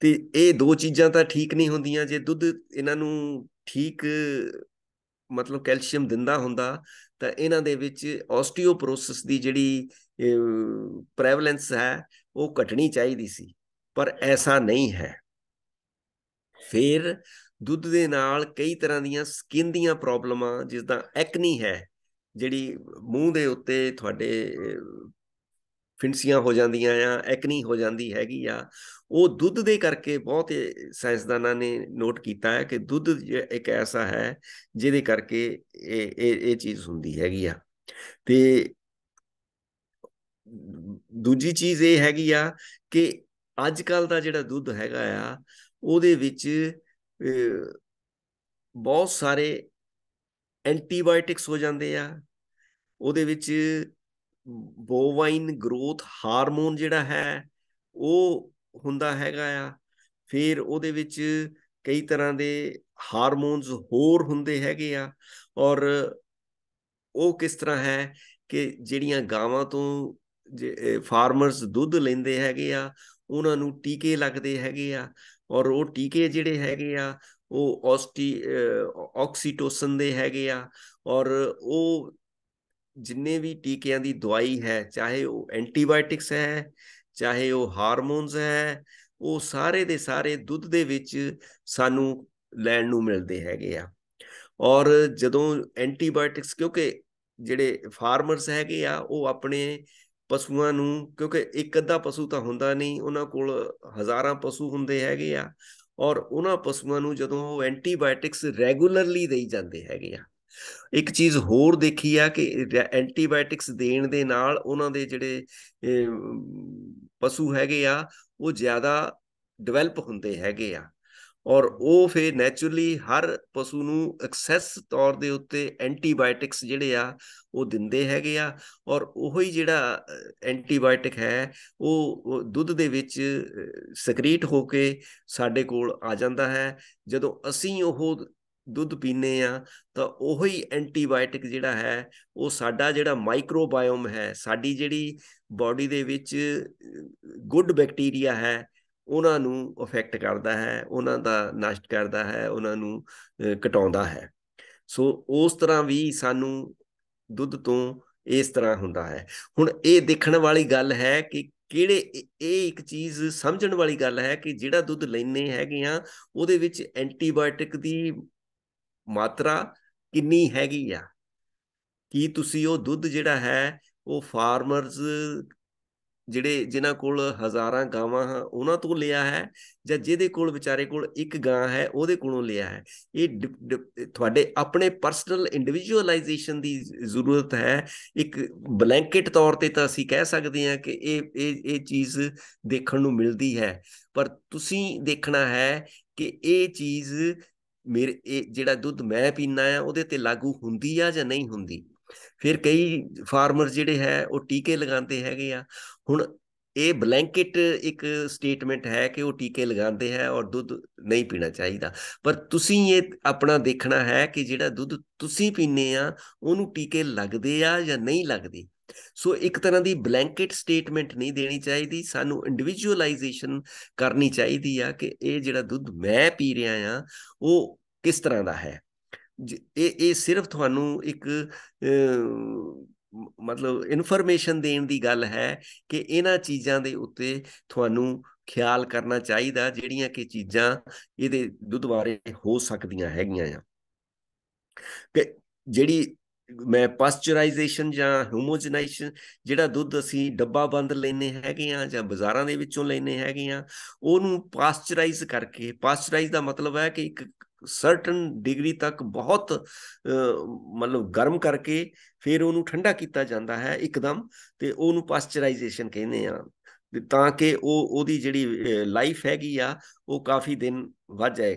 ਤੇ ਇਹ ਦੋ ਚੀਜ਼ਾਂ ਤਾਂ ਠੀਕ ਨਹੀਂ ਹੁੰਦੀਆਂ ਜੇ ਦੁੱਧ ਇਹਨਾਂ ਨੂੰ ਠੀਕ ਮਤਲਬ ਕੈਲਸ਼ੀਅਮ ਦਿੰਦਾ ਹੁੰਦਾ ਤਾਂ ਇਹਨਾਂ ਦੇ ਵਿੱਚ ਆਸਟੀਓਪਰੋਸਿਸ ਦੀ ਜਿਹੜੀ ਪ੍ਰੈਵਲੈਂਸ ਹੈ ਉਹ ਘਟਣੀ ਚਾਹੀਦੀ ਸੀ ਪਰ ਐਸਾ ਨਹੀਂ ਹੈ ਫਿਰ ਦੁੱਧ ਦੇ ਨਾਲ ਕਈ ਤਰ੍ਹਾਂ ਦੀਆਂ ਸਕਿਨ ਦੀਆਂ ਪ੍ਰੋਬਲਮਾਂ ਜਿਸ ਦਾ ਐਕਨੀ ਹੈ ਜਿਹੜੀ ਮੂੰਹ ਦੇ ਉੱਤੇ ਤੁਹਾਡੇ ਫਿੰਸੀਆਂ ਹੋ ਜਾਂਦੀਆਂ ਆ ਐਕਨੀ ਹੋ ਜਾਂਦੀ ਹੈਗੀ ਆ ਉਹ ਦੁੱਧ ਦੇ ਕਰਕੇ ਬਹੁਤ ਸਾਇੰਸਦਾਨਾਂ ਨੇ ਨੋਟ ਕੀਤਾ ਹੈ ਕਿ ਦੁੱਧ ਇੱਕ ਐਸਾ ਹੈ ਜਿਹਦੇ ਕਰਕੇ ਇਹ ਇਹ ਚੀਜ਼ ਹੁੰਦੀ ਹੈਗੀ ਆ ਤੇ ਦੂਜੀ ਚੀਜ਼ ਇਹ ਹੈਗੀ ਆ ਕਿ ਅੱਜ ਕੱਲ ਦਾ ਜਿਹੜਾ ਦੁੱਧ ਹੈਗਾ ਆ ਉਹਦੇ ਵਿੱਚ ਬਹੁਤ ਸਾਰੇ ਐਂਟੀਬਾਇਓਟਿਕਸ ਹੋ ਜਾਂਦੇ ਆ ਉਹਦੇ ਵਿੱਚ ਬੋਵਾਈਨ ਗਰੋਥ ਹਾਰਮੋਨ ਜਿਹੜਾ ਹੈ ਉਹ ਹੁੰਦਾ ਹੈਗਾ ਆ ਫਿਰ ਉਹਦੇ ਵਿੱਚ ਕਈ ਤਰ੍ਹਾਂ ਦੇ ਹਾਰਮੋਨਸ ਹੋਰ ਹੁੰਦੇ ਹੈਗੇ ਆ ਔਰ ਉਹ ਕਿਸ ਤਰ੍ਹਾਂ ਹੈ ਕਿ ਜਿਹੜੀਆਂ ਗਾਵਾਂ ਤੋਂ ਫਾਰਮਰਸ ਦੁੱਧ ਲੈਂਦੇ ਹੈਗੇ ਆ ਉਹਨਾਂ ਨੂੰ ਟੀਕੇ ਲੱਗਦੇ ਹੈਗੇ ਆ ਔਰ ਉਹ ਟੀਕੇ ਜਿਹੜੇ ਹੈਗੇ ਆ ਉਹ ਆਕਸੀਟੋਸਨ ਦੇ ਹੈਗੇ ਆ ਔਰ ਉਹ ਜਿੰਨੇ ਵੀ ਟੀਕਿਆਂ ਦੀ ਦਵਾਈ ਹੈ ਚਾਹੇ ਉਹ ਐਂਟੀਬਾਇਓਟਿਕਸ ਹੈ ਚਾਹੇ ਉਹ ਹਾਰਮੋਨਸ ਹੈ ਉਹ ਸਾਰੇ ਦੇ ਸਾਰੇ ਦੁੱਧ ਦੇ ਵਿੱਚ ਸਾਨੂੰ ਲੈਣ ਨੂੰ ਮਿਲਦੇ ਹੈਗੇ ਆ ਔਰ ਜਦੋਂ ਐਂਟੀਬਾਇਓਟਿਕਸ ਕਿਉਂਕਿ ਜਿਹੜੇ ਫਾਰਮਰਸ ਹੈਗੇ ਆ ਉਹ ਆਪਣੇ ਪਸ਼ੂਆਂ ਨੂੰ ਕਿਉਂਕਿ ਇੱਕ ਅੱਧਾ ਪਸ਼ੂ ਤਾਂ ਹੁੰਦਾ ਨਹੀਂ ਉਹਨਾਂ ਕੋਲ ਹਜ਼ਾਰਾਂ ਪਸ਼ੂ ਹੁੰਦੇ ਹੈਗੇ ਆ ਔਰ ਉਹਨਾਂ ਪਸ਼ੂਆਂ ਨੂੰ ਜਦੋਂ ਉਹ ਐਂਟੀਬਾਇਓਟਿਕਸ ਰੈਗੂਲਰਲੀ ਦੇਈ ਜਾਂਦੇ ਹੈਗੇ ਆ ਇੱਕ ਚੀਜ਼ ਹੋਰ ਦੇਖੀ ਆ ਕਿ ਐਂਟੀਬਾਇਓਟਿਕਸ ਦੇਣ ਦੇ ਨਾਲ ਉਹਨਾਂ ਦੇ ਜਿਹੜੇ ਪਸ਼ੂ ਹੈਗੇ ਆ ਉਹ ਜ਼ਿਆਦਾ ਡਿਵੈਲਪ ਹੁੰਦੇ ਹੈਗੇ ਆ ਔਰ ਉਹ ਫੇ ਨੇਚਰਲੀ ਹਰ ਪਸ਼ੂ ਨੂੰ ਐਕਸੈਸ ਤੌਰ ਦੇ ਉੱਤੇ ਐਂਟੀਬਾਇਓਟਿਕਸ ਜਿਹੜੇ ਆ ਉਹ ਦਿੰਦੇ ਹੈਗੇ ਆ ਔਰ ਉਹੋ ਹੀ ਜਿਹੜਾ ਐਂਟੀਬਾਇਓਟਿਕ ਹੈ ਉਹ ਦੁੱਧ ਦੇ ਵਿੱਚ ਸਕ੍ਰੀਟ ਹੋ ਕੇ ਸਾਡੇ ਕੋਲ ਆ ਜਾਂਦਾ ਹੈ ਜਦੋਂ ਅਸੀਂ ਉਹ ਦੁੱਧ ਪੀਨੇ ਆ ਤਾਂ ਉਹੀ ਐਂਟੀਬਾਇਓਟਿਕ ਜਿਹੜਾ ਹੈ ਉਹ ਸਾਡਾ ਜਿਹੜਾ ਮਾਈਕਰੋਬਾਇਓਮ ਹੈ ਸਾਡੀ ਜਿਹੜੀ ਬਾਡੀ ਦੇ ਵਿੱਚ ਗੁੱਡ ਬੈਕਟੀਰੀਆ ਹੈ ਉਹਨਾਂ ਨੂੰ ਅਫੈਕਟ ਕਰਦਾ ਹੈ ਉਹਨਾਂ ਦਾ ਨਸ਼ਟ ਕਰਦਾ ਹੈ ਉਹਨਾਂ ਨੂੰ ਘਟਾਉਂਦਾ ਹੈ ਸੋ ਉਸ ਤਰ੍ਹਾਂ ਵੀ ਸਾਨੂੰ ਦੁੱਧ ਤੋਂ ਇਸ ਤਰ੍ਹਾਂ ਹੁੰਦਾ ਹੈ ਹੁਣ ਇਹ ਦੇਖਣ ਵਾਲੀ ਗੱਲ ਹੈ ਕਿ ਕਿਹੜੇ ਇਹ ਇੱਕ ਚੀਜ਼ ਸਮਝਣ ਵਾਲੀ ਗੱਲ ਹੈ ਕਿ ਜਿਹੜਾ ਦੁੱਧ ਲੈਨੇ ਹੈਗੇ ਆ ਉਹਦੇ ਵਿੱਚ ਐਂਟੀਬਾਇਓਟਿਕ ਦੀ ਮਾਤਰਾ ਕਿੰਨੀ ਹੈਗੀ ਆ ਕੀ ਤੁਸੀਂ ਉਹ ਦੁੱਧ ਜਿਹੜਾ ਹੈ ਉਹ ਫਾਰਮਰਸ ਜਿਹੜੇ ਜਿਨ੍ਹਾਂ ਕੋਲ ਹਜ਼ਾਰਾਂ ਗਾਵਾਂ ਹਨ ਉਹਨਾਂ ਤੋਂ ਲਿਆ ਹੈ ਜਾਂ ਜਿਹਦੇ ਕੋਲ ਵਿਚਾਰੇ ਕੋਲ ਇੱਕ ਗਾਂ ਹੈ ਉਹਦੇ ਕੋਲੋਂ ਲਿਆ ਹੈ ਇਹ ਤੁਹਾਡੇ ਆਪਣੇ ਪਰਸਨਲ ਇੰਡੀਵਿਜੂਅਲਾਈਜੇਸ਼ਨ ਦੀ ਜ਼ਰੂਰਤ ਹੈ ਇੱਕ ਬਲੈਂਕਟ ਤੌਰ ਤੇ ਤਾਂ ਅਸੀਂ ਕਹਿ ਸਕਦੇ ਹਾਂ ਕਿ ਇਹ ਇਹ ਇਹ ਚੀਜ਼ ਦੇਖਣ ਨੂੰ ਮਿਲਦੀ ਹੈ ਪਰ ਤੁਸੀਂ ਦੇਖਣਾ ਹੈ ਕਿ ਇਹ ਚੀਜ਼ ਮੇਰੇ ਇਹ ਜਿਹੜਾ ਦੁੱਧ ਮੈਂ ਪੀਣਾ ਆ ਉਹਦੇ ਤੇ ਲਾਗੂ ਹੁੰਦੀ ਆ ਜਾਂ ਨਹੀਂ ਹੁੰਦੀ ਫਿਰ ਕਈ ਫਾਰਮਰ ਜਿਹੜੇ ਹੈ ਉਹ ਟੀਕੇ ਲਗਾਉਂਦੇ ਹੈਗੇ ਆ ਹੁਣ ਇਹ ਬਲੈਂਕਟ ਇੱਕ ਸਟੇਟਮੈਂਟ ਹੈ ਕਿ ਉਹ ਟੀਕੇ ਲਗਾਉਂਦੇ ਹੈ ਔਰ ਦੁੱਧ ਨਹੀਂ ਪੀਣਾ ਚਾਹੀਦਾ ਪਰ ਤੁਸੀਂ ਇਹ ਆਪਣਾ ਦੇਖਣਾ ਹੈ ਕਿ ਜਿਹੜਾ ਦੁੱਧ ਤੁਸੀਂ ਪੀਨੇ ਆ ਉਹਨੂੰ ਟੀਕੇ ਲੱਗਦੇ ਆ ਜਾਂ ਨਹੀਂ ਲੱਗਦੇ ਸੋ ਇੱਕ ਤਰ੍ਹਾਂ ਦੀ ਬਲੈਂਕਟ ਸਟੇਟਮੈਂਟ ਨਹੀਂ ਦੇਣੀ ਚਾਹੀਦੀ ਸਾਨੂੰ ਇੰਡੀਵਿਜੂਅਲਾਈਜੇਸ਼ਨ ਕਰਨੀ ਚਾਹੀਦੀ ਆ ਕਿ ਇਹ ਜਿਹੜਾ ਦੁੱਧ ਮੈਂ ਪੀ ਰਿਹਾ ਆ ਉਹ ਕਿਸ ਤਰ੍ਹਾਂ ਦਾ ਹੈ ਇਹ ਇਹ ਸਿਰਫ ਤੁਹਾਨੂੰ ਇੱਕ ਮਤਲਬ ਇਨਫੋਰਮੇਸ਼ਨ ਦੇਣ ਦੀ ਗੱਲ ਹੈ ਕਿ ਇਹਨਾਂ ਚੀਜ਼ਾਂ ਦੇ ਉੱਤੇ ਤੁਹਾਨੂੰ ਖਿਆਲ ਕਰਨਾ ਚਾਹੀਦਾ ਜਿਹੜੀਆਂ ਕਿ ਚੀਜ਼ਾਂ ਇਹਦੇ ਦੁੱਧ ਬਾਰੇ ਹੋ ਸਕਦੀਆਂ ਹੈਗੀਆਂ ਆ ਕਿ ਜਿਹੜੀ ਮੈਂ ਪਾਸਚਰਾਈਜੇਸ਼ਨ ਜਾਂ ਹੋਮੋਜਨਾਈਜੇਸ਼ਨ ਜਿਹੜਾ ਦੁੱਧ ਅਸੀਂ ਡੱਬਾ ਬੰਦ ਲੈਨੇ ਹੈਗੇ ਆ ਜਾਂ ਬਾਜ਼ਾਰਾਂ ਦੇ ਵਿੱਚੋਂ ਲੈਨੇ ਹੈਗੇ ਆ ਉਹਨੂੰ ਪਾਸਚਰਾਈਜ਼ ਕਰਕੇ ਪਾਸਚਰਾਈਜ਼ ਦਾ ਮਤਲਬ ਹੈ ਕਿ ਇੱਕ ਸਰਟਨ ਡਿਗਰੀ ਤੱਕ ਬਹੁਤ ਮਤਲਬ ਗਰਮ ਕਰਕੇ ਫਿਰ ਉਹਨੂੰ ਠੰਡਾ ਕੀਤਾ ਜਾਂਦਾ ਹੈ ਇੱਕਦਮ ਤੇ ਉਹਨੂੰ ਪਾਸਚਰਾਈਜੇਸ਼ਨ ਕਹਿੰਦੇ ਆ ਤਾਂ ਕਿ ਉਹ ਉਹਦੀ ਜਿਹੜੀ ਲਾਈਫ ਹੈਗੀ ਆ ਉਹ ਕਾਫੀ ਦਿਨ ਵੱਜ ਜਾਏ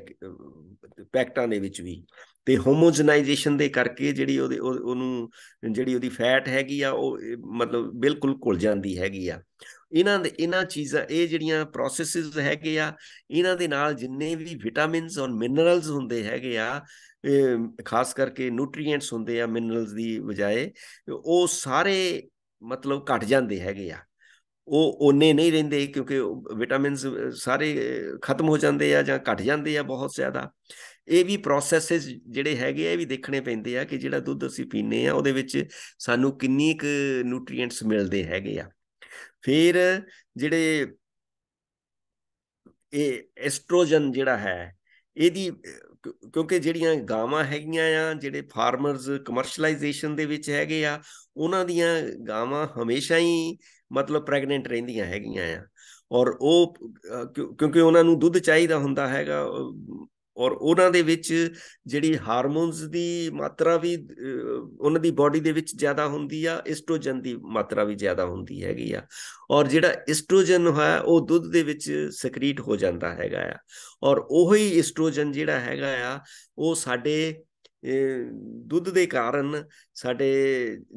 ਪੈਕਟਾਂ ਦੇ ਵਿੱਚ ਵੀ ਤੇ ਹੋਮੋਜਨਾਈਜੇਸ਼ਨ ਦੇ ਕਰਕੇ ਜਿਹੜੀ ਉਹਦੇ ਉਹਨੂੰ ਜਿਹੜੀ ਉਹਦੀ ਫੈਟ ਹੈਗੀ ਆ ਉਹ ਮਤਲਬ ਬਿਲਕੁਲ ਘੁਲ ਜਾਂਦੀ ਹੈਗੀ ਆ ਇਹਨਾਂ ਦੇ ਇਹਨਾਂ ਚੀਜ਼ਾਂ ਇਹ ਜਿਹੜੀਆਂ ਪ੍ਰੋਸੈਸਸ ਹੈਗੇ ਆ ਇਹਨਾਂ ਦੇ ਨਾਲ ਜਿੰਨੇ ਵੀ ਵਿਟਾਮਿਨਸ ਔਰ ਮਿਨਰਲਸ ਹੁੰਦੇ ਹੈਗੇ ਆ ਖਾਸ ਕਰਕੇ ਨਿਊਟ੍ਰੀਐਂਟਸ ਹੁੰਦੇ ਆ ਮਿਨਰਲਸ ਦੀ ਬਜਾਏ ਉਹ ਸਾਰੇ ਮਤਲਬ ਘਟ ਜਾਂਦੇ ਹੈਗੇ ਆ ਉਹ ਉਹਨੇ ਨਹੀਂ ਰਹਿੰਦੇ ਕਿਉਂਕਿ ਵਿਟਾਮਿਨਸ ਸਾਰੇ ਖਤਮ ਹੋ ਜਾਂਦੇ ਆ ਜਾਂ ਘਟ ਜਾਂਦੇ ਆ ਬਹੁਤ ਜ਼ਿਆਦਾ ਇਹ ਵੀ ਪ੍ਰੋਸੈਸਸ ਜਿਹੜੇ ਹੈਗੇ ਆ ਇਹ ਵੀ ਦੇਖਣੇ ਪੈਂਦੇ ਆ ਕਿ ਜਿਹੜਾ ਦੁੱਧ ਅਸੀਂ ਪੀਨੇ ਆ ਉਹਦੇ ਵਿੱਚ ਸਾਨੂੰ ਕਿੰਨੀ ਕੁ ਨਿਊਟ੍ਰੀਐਂਟਸ ਮਿਲਦੇ ਹੈਗੇ ਆ ਫਿਰ ਜਿਹੜੇ ਇਹ ਐਸਟ੍ਰੋਜਨ ਜਿਹੜਾ ਹੈ ਇਹਦੀ ਕਿਉਂਕਿ ਜਿਹੜੀਆਂ ਗਾਵਾਂ ਹੈਗੀਆਂ ਆ ਜਿਹੜੇ ਫਾਰਮਰਸ ਕਮਰਸ਼ੀਅਲਾਈਜੇਸ਼ਨ ਦੇ ਵਿੱਚ ਹੈਗੇ ਆ ਉਹਨਾਂ ਦੀਆਂ ਗਾਵਾਂ ਹਮੇਸ਼ਾ ਹੀ ਮਤਲਬ ਪ੍ਰੈਗਨੈਂਟ ਰਹਿੰਦੀਆਂ ਹੈਗੀਆਂ ਆ ਔਰ ਉਹ ਕਿਉਂਕਿ ਉਹਨਾਂ ਨੂੰ ਦੁੱਧ ਚਾਹੀਦਾ ਹੁੰਦਾ ਹੈਗਾ ਔਰ ਉਹਨਾਂ ਦੇ ਵਿੱਚ ਜਿਹੜੀ ਹਾਰਮੋਨਸ ਦੀ ਮਾਤਰਾ ਵੀ ਉਹਨਾਂ ਦੀ ਬਾਡੀ ਦੇ ਵਿੱਚ ਜ਼ਿਆਦਾ ਹੁੰਦੀ ਆ ਐਸਟ੍ਰੋਜਨ ਦੀ ਮਾਤਰਾ ਵੀ ਜ਼ਿਆਦਾ ਹੁੰਦੀ ਹੈਗੀ ਆ ਔਰ ਜਿਹੜਾ ਐਸਟ੍ਰੋਜਨ ਹੈ ਉਹ ਦੁੱਧ ਦੇ ਵਿੱਚ ਸਕ੍ਰੀਟ ਹੋ ਜਾਂਦਾ ਹੈਗਾ ਆ ਔਰ ਉਹੀ ਐਸਟ੍ਰੋਜਨ ਜਿਹੜਾ ਹੈਗਾ ਆ ਉਹ ਸਾਡੇ ਦੁੱਧ ਦੇ ਕਾਰਨ ਸਾਡੇ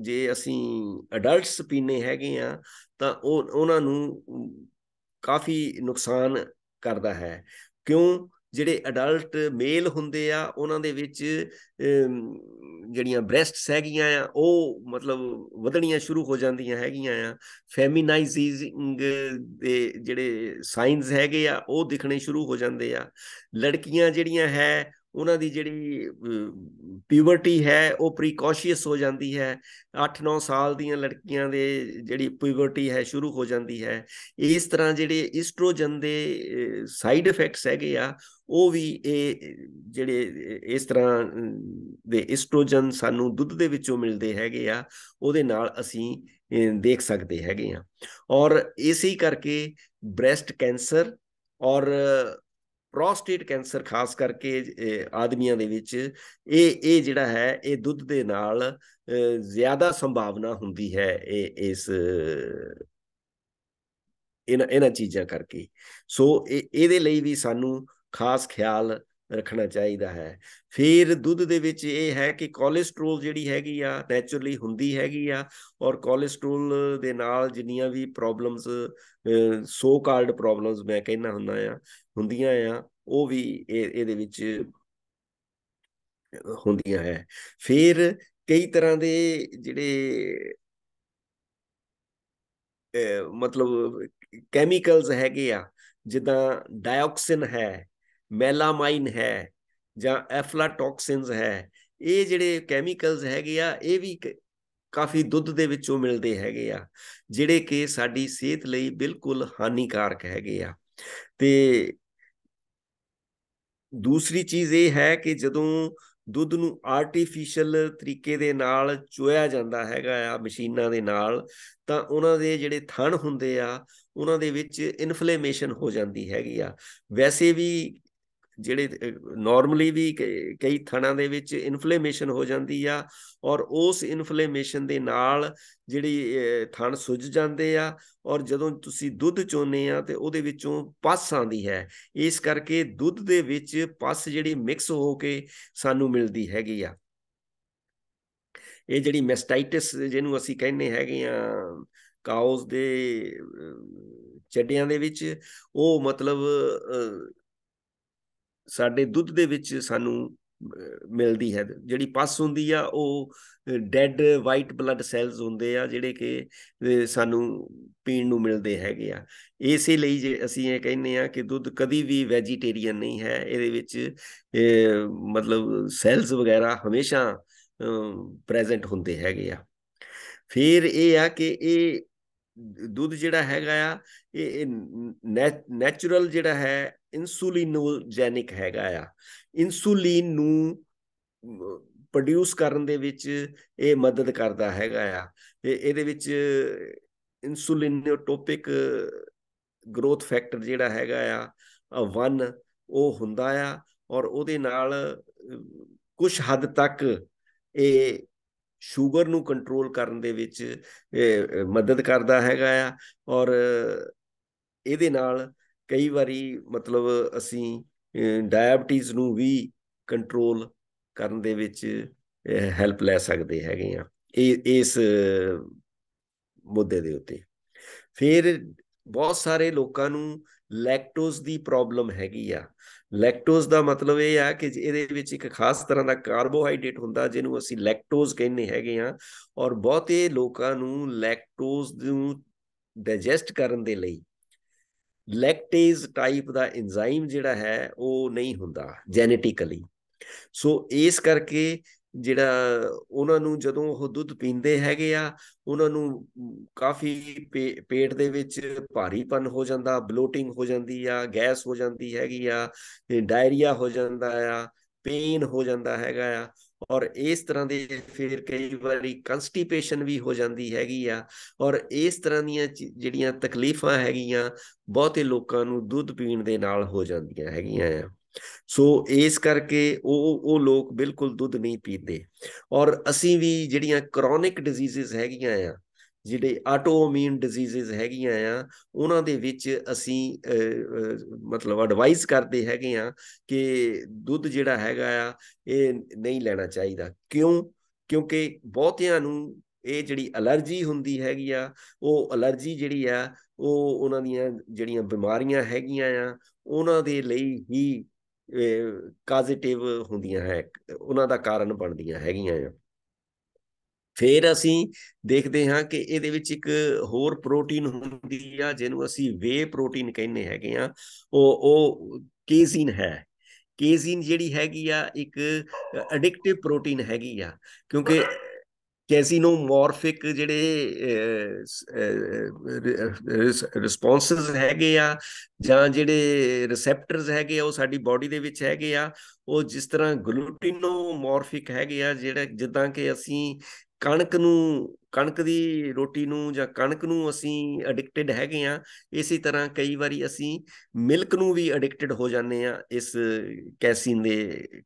ਜੇ ਅਸੀਂ ਅਡਲਟਸ ਪੀਨੇ ਹੈਗੇ ਆ ਤਾਂ ਉਹ ਉਹਨਾਂ ਨੂੰ ਕਾਫੀ ਨੁਕਸਾਨ ਕਰਦਾ ਹੈ ਕਿਉਂ ਜਿਹੜੇ ਅਡਲਟ ਮੇਲ ਹੁੰਦੇ ਆ ਉਹਨਾਂ ਦੇ ਵਿੱਚ ਜਿਹੜੀਆਂ ਬ੍ਰੈਸਟਸ ਹੈਗੀਆਂ ਆ ਉਹ ਮਤਲਬ ਵਧਣੀਆਂ ਸ਼ੁਰੂ ਹੋ ਜਾਂਦੀਆਂ ਹੈਗੀਆਂ ਆ ਫੈਮਿਨਾਈਜ਼ਿੰਗ ਦੇ ਜਿਹੜੇ ਸਾਈਨਸ ਹੈਗੇ ਆ ਉਹ ਦਿਖਣੇ ਸ਼ੁਰੂ ਹੋ ਜਾਂਦੇ ਆ ਲੜਕੀਆਂ ਜਿਹੜੀਆਂ ਹੈ ਉਹਨਾਂ ਦੀ ਜਿਹੜੀ ਪਿਊਬਰਟੀ ਹੈ ਉਹ ਪ੍ਰੀਕੌਸ਼ੀਅਸ ਹੋ ਜਾਂਦੀ ਹੈ 8-9 ਸਾਲ ਦੀਆਂ ਲੜਕੀਆਂ ਦੇ ਜਿਹੜੀ ਪਿਊਬਰਟੀ ਹੈ ਸ਼ੁਰੂ ਹੋ ਜਾਂਦੀ ਹੈ ਇਸ ਤਰ੍ਹਾਂ ਜਿਹੜੇ ਈਸਟ੍ਰੋਜਨ ਦੇ ਸਾਈਡ ਇਫੈਕਟਸ ਹੈਗੇ ਆ ਉਹ ਵੀ ਇਹ ਜਿਹੜੇ ਇਸ ਤਰ੍ਹਾਂ ਦੇ ਈਸਟ੍ਰੋਜਨ ਸਾਨੂੰ ਦੁੱਧ ਦੇ ਵਿੱਚੋਂ ਮਿਲਦੇ ਹੈਗੇ ਆ ਉਹਦੇ ਨਾਲ ਅਸੀਂ ਦੇਖ ਸਕਦੇ ਹੈਗੇ ਆ ਔਰ ਇਸੇ ਕਰਕੇ ਬ੍ਰੈਸਟ ਕੈਂਸਰ ਔਰ ਪ੍ਰੋਸਟੇਟ ਕੈਂਸਰ ਖਾਸ ਕਰਕੇ ਆਦਮੀਆਂ ਦੇ ਵਿੱਚ ਇਹ ਇਹ ਜਿਹੜਾ ਹੈ ਇਹ ਦੁੱਧ ਦੇ ਨਾਲ ਜ਼ਿਆਦਾ ਸੰਭਾਵਨਾ ਹੁੰਦੀ ਹੈ ਇਹ ਇਸ ਇਹਨਾਂ ਇਹਨਾਂ ਚੀਜ਼ਾਂ ਕਰਕੇ ਸੋ ਇਹਦੇ ਲਈ ਵੀ ਸਾਨੂੰ ਖਾਸ ਖਿਆਲ ਰੱਖਣਾ ਚਾਹੀਦਾ ਹੈ ਫਿਰ ਦੁੱਧ ਦੇ ਵਿੱਚ ਇਹ ਹੈ ਕਿ ਕੋਲੇਸਟ੍ਰੋਲ ਜਿਹੜੀ ਹੈਗੀ ਆ ਨੇਚਰਲੀ ਹੁੰਦੀ ਹੈਗੀ ਆ ਔਰ ਕੋਲੇਸਟ੍ਰੋਲ ਦੇ ਨਾਲ ਜਿੰਨੀਆਂ ਵੀ ਪ੍ਰੋਬਲਮਸ ਸੋ ਕਾਲਡ ਪ੍ਰੋਬਲਮਸ ਮੈਂ ਕਹਿਣਾ ਹੁੰਦਾ ਆ ਹੁੰਦੀਆਂ ਆ ਉਹ ਵੀ ਇਹਦੇ ਵਿੱਚ ਹੁੰਦੀਆਂ ਹੈ ਫਿਰ ਕਈ ਤਰ੍ਹਾਂ ਦੇ ਜਿਹੜੇ ਮਤਲਬ ਕੈਮੀਕਲਸ ਹੈਗੇ ਆ ਜਿੱਦਾਂ ਡਾਇਆਕਸਿਨ ਹੈ ਮੈਲਾਮਾਈਨ ਹੈ ਜਾਂ ਐਫਲਾਟੌਕਸਿਨਸ ਹੈ ਇਹ ਜਿਹੜੇ ਕੈਮੀਕਲਸ ਹੈਗੇ ਆ ਇਹ ਵੀ ਕਾਫੀ ਦੁੱਧ ਦੇ ਵਿੱਚੋਂ ਮਿਲਦੇ ਹੈਗੇ ਆ ਜਿਹੜੇ ਕਿ ਸਾਡੀ ਸਿਹਤ ਲਈ ਬਿਲਕੁਲ ਹਾਨੀਕਾਰਕ ਹੈਗੇ ਆ ਤੇ ਦੂਸਰੀ ਚੀਜ਼ ਇਹ ਹੈ ਕਿ ਜਦੋਂ ਦੁੱਧ ਨੂੰ ਆਰਟੀਫੀਸ਼ੀਅਲ ਤਰੀਕੇ ਦੇ ਨਾਲ ਚੋਇਆ ਜਾਂਦਾ ਹੈਗਾ ਆ ਮਸ਼ੀਨਾਂ ਦੇ ਨਾਲ ਤਾਂ ਉਹਨਾਂ ਦੇ ਜਿਹੜੇ ਥਣ ਹੁੰਦੇ ਆ ਉਹਨਾਂ ਦੇ ਵਿੱਚ ਇਨਫਲੇਮੇਸ਼ਨ ਹੋ ਜਾਂਦੀ ਹੈਗੀ ਆ ਵੈਸੇ ਵੀ ਜਿਹੜੇ ਨਾਰਮਲੀ ਵੀ ਕਈ ਥਣਾਂ ਦੇ ਵਿੱਚ ਇਨਫਲੇਮੇਸ਼ਨ ਹੋ ਜਾਂਦੀ ਆ ਔਰ ਉਸ ਇਨਫਲੇਮੇਸ਼ਨ ਦੇ ਨਾਲ ਜਿਹੜੀ ਥਣ ਸੁੱਜ ਜਾਂਦੇ ਆ ਔਰ ਜਦੋਂ ਤੁਸੀਂ ਦੁੱਧ ਚੋਨੇ ਆ ਤੇ ਉਹਦੇ ਵਿੱਚੋਂ ਪਸ ਆਂਦੀ ਹੈ ਇਸ ਕਰਕੇ ਦੁੱਧ ਦੇ ਵਿੱਚ ਪਸ ਜਿਹੜੀ ਮਿਕਸ ਹੋ ਕੇ ਸਾਨੂੰ ਮਿਲਦੀ ਹੈਗੀ ਆ ਇਹ ਜਿਹੜੀ ਮੈਸਟਾਈਟਿਸ ਜਿਹਨੂੰ ਅਸੀਂ ਕਹਿੰਦੇ ਹੈਗੇ ਆ ਕਾਉਸ ਦੇ ਚੱਡਿਆਂ ਦੇ ਵਿੱਚ ਉਹ ਮਤਲਬ ਸਾਡੇ ਦੁੱਧ ਦੇ ਵਿੱਚ ਸਾਨੂੰ ਮਿਲਦੀ ਹੈ ਜਿਹੜੀ ਪਸ ਹੁੰਦੀ ਆ ਉਹ ਡੈਡ ਵਾਈਟ ਬਲੱਡ ਸੈਲਸ ਹੁੰਦੇ ਆ ਜਿਹੜੇ ਕਿ ਸਾਨੂੰ ਪੀਣ ਨੂੰ ਮਿਲਦੇ ਹੈਗੇ ਆ ਇਸੇ ਲਈ ਜੇ ਅਸੀਂ ਇਹ ਕਹਿੰਨੇ ਆ ਕਿ ਦੁੱਧ ਕਦੀ ਵੀ ਵੈਜੀਟੇਰੀਅਨ ਨਹੀਂ ਹੈ ਇਹਦੇ ਵਿੱਚ ਮਤਲਬ ਸੈਲਸ ਵਗੈਰਾ ਹਮੇਸ਼ਾ ਪ੍ਰੈਜ਼ੈਂਟ ਹੁੰਦੇ ਹੈਗੇ ਆ ਫਿਰ ਇਹ ਆ ਕਿ ਇਹ ਦੁੱਧ ਜਿਹੜਾ ਹੈਗਾ ਆ ਇਹ ਨੈਚੁਰਲ ਜਿਹੜਾ ਹੈ ਇਨਸੂਲਿਨੋਜੈਨਿਕ ਹੈਗਾ ਆ ਇਨਸੂਲਿਨ ਨੂੰ ਪ੍ਰੋਡਿਊਸ ਕਰਨ ਦੇ ਵਿੱਚ ਇਹ ਮਦਦ ਕਰਦਾ ਹੈਗਾ ਆ ਤੇ ਇਹਦੇ ਵਿੱਚ ਇਨਸੂਲਿਨੋਟੋਪਿਕ ਗਰੋਥ ਫੈਕਟਰ ਜਿਹੜਾ ਹੈਗਾ ਆ 1 ਉਹ ਹੁੰਦਾ ਆ ਔਰ ਉਹਦੇ ਨਾਲ ਕੁਝ ਹੱਦ ਤੱਕ ਇਹ ਸ਼ੂਗਰ ਨੂੰ ਕੰਟਰੋਲ ਕਰਨ ਦੇ ਵਿੱਚ ਮਦਦ ਕਰਦਾ ਹੈਗਾ ਆ ਔਰ ਇਹਦੇ ਨਾਲ ਕਈ ਵਾਰੀ ਮਤਲਬ ਅਸੀਂ ਡਾਇਬਟੀਜ਼ ਨੂੰ ਵੀ ਕੰਟਰੋਲ ਕਰਨ ਦੇ ਵਿੱਚ ਹੈਲਪ ਲੈ ਸਕਦੇ ਹੈਗੇ ਆ ਇਹ ਇਸ ਮੁੱਦੇ ਦੇ ਉੱਤੇ ਫਿਰ ਬਹੁਤ ਸਾਰੇ ਲੋਕਾਂ ਨੂੰ ਲੈਕਟੋਜ਼ ਦੀ ਪ੍ਰੋਬਲਮ ਹੈਗੀ ਆ ਲੈਕਟੋਜ਼ ਦਾ ਮਤਲਬ ਇਹ ਆ ਕਿ ਇਹਦੇ ਵਿੱਚ ਇੱਕ ਖਾਸ ਤਰ੍ਹਾਂ ਦਾ ਕਾਰਬੋਹਾਈਡਰੇਟ ਹੁੰਦਾ ਜਿਹਨੂੰ ਅਸੀਂ ਲੈਕਟੋਜ਼ ਕਹਿੰਦੇ ਹੈਗੇ ਆ ਔਰ ਬਹੁਤੇ ਲੋਕਾਂ ਨੂੰ ਲੈਕਟੋਜ਼ ਨੂੰ ਡਾਈਜੈਸਟ ਕਰਨ ਦੇ ਲਈ ਲੈਕਟੇਜ਼ ਟਾਈਪ ਦਾ ਐਂਜ਼ਾਈਮ ਜਿਹੜਾ ਹੈ ਉਹ ਨਹੀਂ ਹੁੰਦਾ ਜੈਨੇਟਿਕਲੀ ਸੋ ਇਸ ਕਰਕੇ ਜਿਹੜਾ ਉਹਨਾਂ ਨੂੰ ਜਦੋਂ ਉਹ ਦੁੱਧ ਪੀਂਦੇ ਹੈਗੇ ਆ ਉਹਨਾਂ ਨੂੰ ਕਾਫੀ ਪੇਟ ਦੇ ਵਿੱਚ ਭਾਰੀਪਨ ਹੋ ਜਾਂਦਾ ਬਲੋਟਿੰਗ ਹੋ ਜਾਂਦੀ ਆ ਗੈਸ ਹੋ ਜਾਂਦੀ ਹੈਗੀ ਆ ਡਾਇਰੀਆ ਹੋ ਜਾਂਦਾ ਆ ਪੇਨ ਹੋ ਜਾਂਦਾ ਹੈਗਾ ਆ ਔਰ ਇਸ ਤਰ੍ਹਾਂ ਦੇ ਫਿਰ ਕਈ ਵਾਰੀ ਕਨਸਟੀਪੇਸ਼ਨ ਵੀ ਹੋ ਜਾਂਦੀ ਹੈਗੀ ਆ ਔਰ ਇਸ ਤਰ੍ਹਾਂ ਦੀਆਂ ਜਿਹੜੀਆਂ ਤਕਲੀਫਾਂ ਹੈਗੀਆਂ ਬਹੁਤੇ ਲੋਕਾਂ ਨੂੰ ਦੁੱਧ ਪੀਣ ਦੇ ਨਾਲ ਹੋ ਜਾਂਦੀਆਂ ਹੈਗੀਆਂ ਆ ਸੋ ਇਸ ਕਰਕੇ ਉਹ ਉਹ ਲੋਕ ਬਿਲਕੁਲ ਦੁੱਧ ਨਹੀਂ ਪੀਂਦੇ ਔਰ ਅਸੀਂ ਵੀ ਜਿਹੜੀਆਂ ਕ੍ਰੋਨਿਕ ਡਿਜ਼ੀਜ਼ਸ ਹੈਗੀਆਂ ਆ ਜਿਹੜੇ ਆਟੋਇਮਿਊਨ ਡਿਜ਼ੀਜ਼ਸ ਹੈਗੀਆਂ ਆ ਉਹਨਾਂ ਦੇ ਵਿੱਚ ਅਸੀਂ ਮਤਲਬ ਐਡਵਾਈਸ ਕਰਦੇ ਹੈਗੇ ਆ ਕਿ ਦੁੱਧ ਜਿਹੜਾ ਹੈਗਾ ਆ ਇਹ ਨਹੀਂ ਲੈਣਾ ਚਾਹੀਦਾ ਕਿਉਂ ਕਿਉਂਕਿ ਬਹੁਤਿਆਂ ਨੂੰ ਇਹ ਜਿਹੜੀ ਅਲਰਜੀ ਹੁੰਦੀ ਹੈਗੀ ਆ ਉਹ ਅਲਰਜੀ ਜਿਹੜੀ ਆ ਉਹ ਉਹਨਾਂ ਦੀਆਂ ਜਿਹੜੀਆਂ ਬਿਮਾਰੀਆਂ ਹੈਗੀਆਂ ਆ ਉਹਨਾਂ ਦੇ ਲਈ ਹੀ ਕਾਜ਼ੇਟਿਵ ਹੁੰਦੀਆਂ ਹੈ ਉਹਨਾਂ ਦਾ ਕਾਰਨ ਬਣਦੀਆਂ ਹੈਗੀਆਂ ਆ ਫਿਰ ਅਸੀਂ ਦੇਖਦੇ ਹਾਂ ਕਿ ਇਹਦੇ ਵਿੱਚ ਇੱਕ ਹੋਰ ਪ੍ਰੋਟੀਨ ਹੁੰਦੀ ਆ ਜਿਹਨੂੰ ਅਸੀਂ ਵੇ ਪ੍ਰੋਟੀਨ ਕਹਿੰਦੇ ਹੈਗੇ ਆ ਉਹ ਉਹ ਕੇਸੀਨ ਹੈ ਕੇਸੀਨ ਜਿਹੜੀ ਹੈਗੀ ਆ ਇੱਕ ਐਡਿਕਟਿਵ ਪ੍ਰੋਟੀਨ ਹੈਗੀ ਆ ਕਿਉਂਕਿ ਮੋਰਫਿਕ ਜਿਹੜੇ ਰਿਸਪੌਂਸਸ ਹੈਗੇ ਆ ਜਾਂ ਜਿਹੜੇ ਰਿਸੈਪਟਰਸ ਹੈਗੇ ਆ ਉਹ ਸਾਡੀ ਬਾਡੀ ਦੇ ਵਿੱਚ ਹੈਗੇ ਆ ਉਹ ਜਿਸ ਤਰ੍ਹਾਂ ਮੋਰਫਿਕ ਹੈਗੇ ਆ ਜਿਹੜਾ ਜਿੱਦਾਂ ਕਿ ਅਸੀਂ ਕਣਕ ਨੂੰ ਕਣਕ ਦੀ ਰੋਟੀ ਨੂੰ ਜਾਂ ਕਣਕ ਨੂੰ ਅਸੀਂ ਐਡਿਕਟਡ ਹੈਗੇ ਆ ਇਸੇ ਤਰ੍ਹਾਂ ਕਈ ਵਾਰੀ ਅਸੀਂ ਮਿਲਕ ਨੂੰ ਵੀ ਐਡਿਕਟਡ ਹੋ ਜਾਂਦੇ ਆ ਇਸ ਕੈਸੀਨ ਦੇ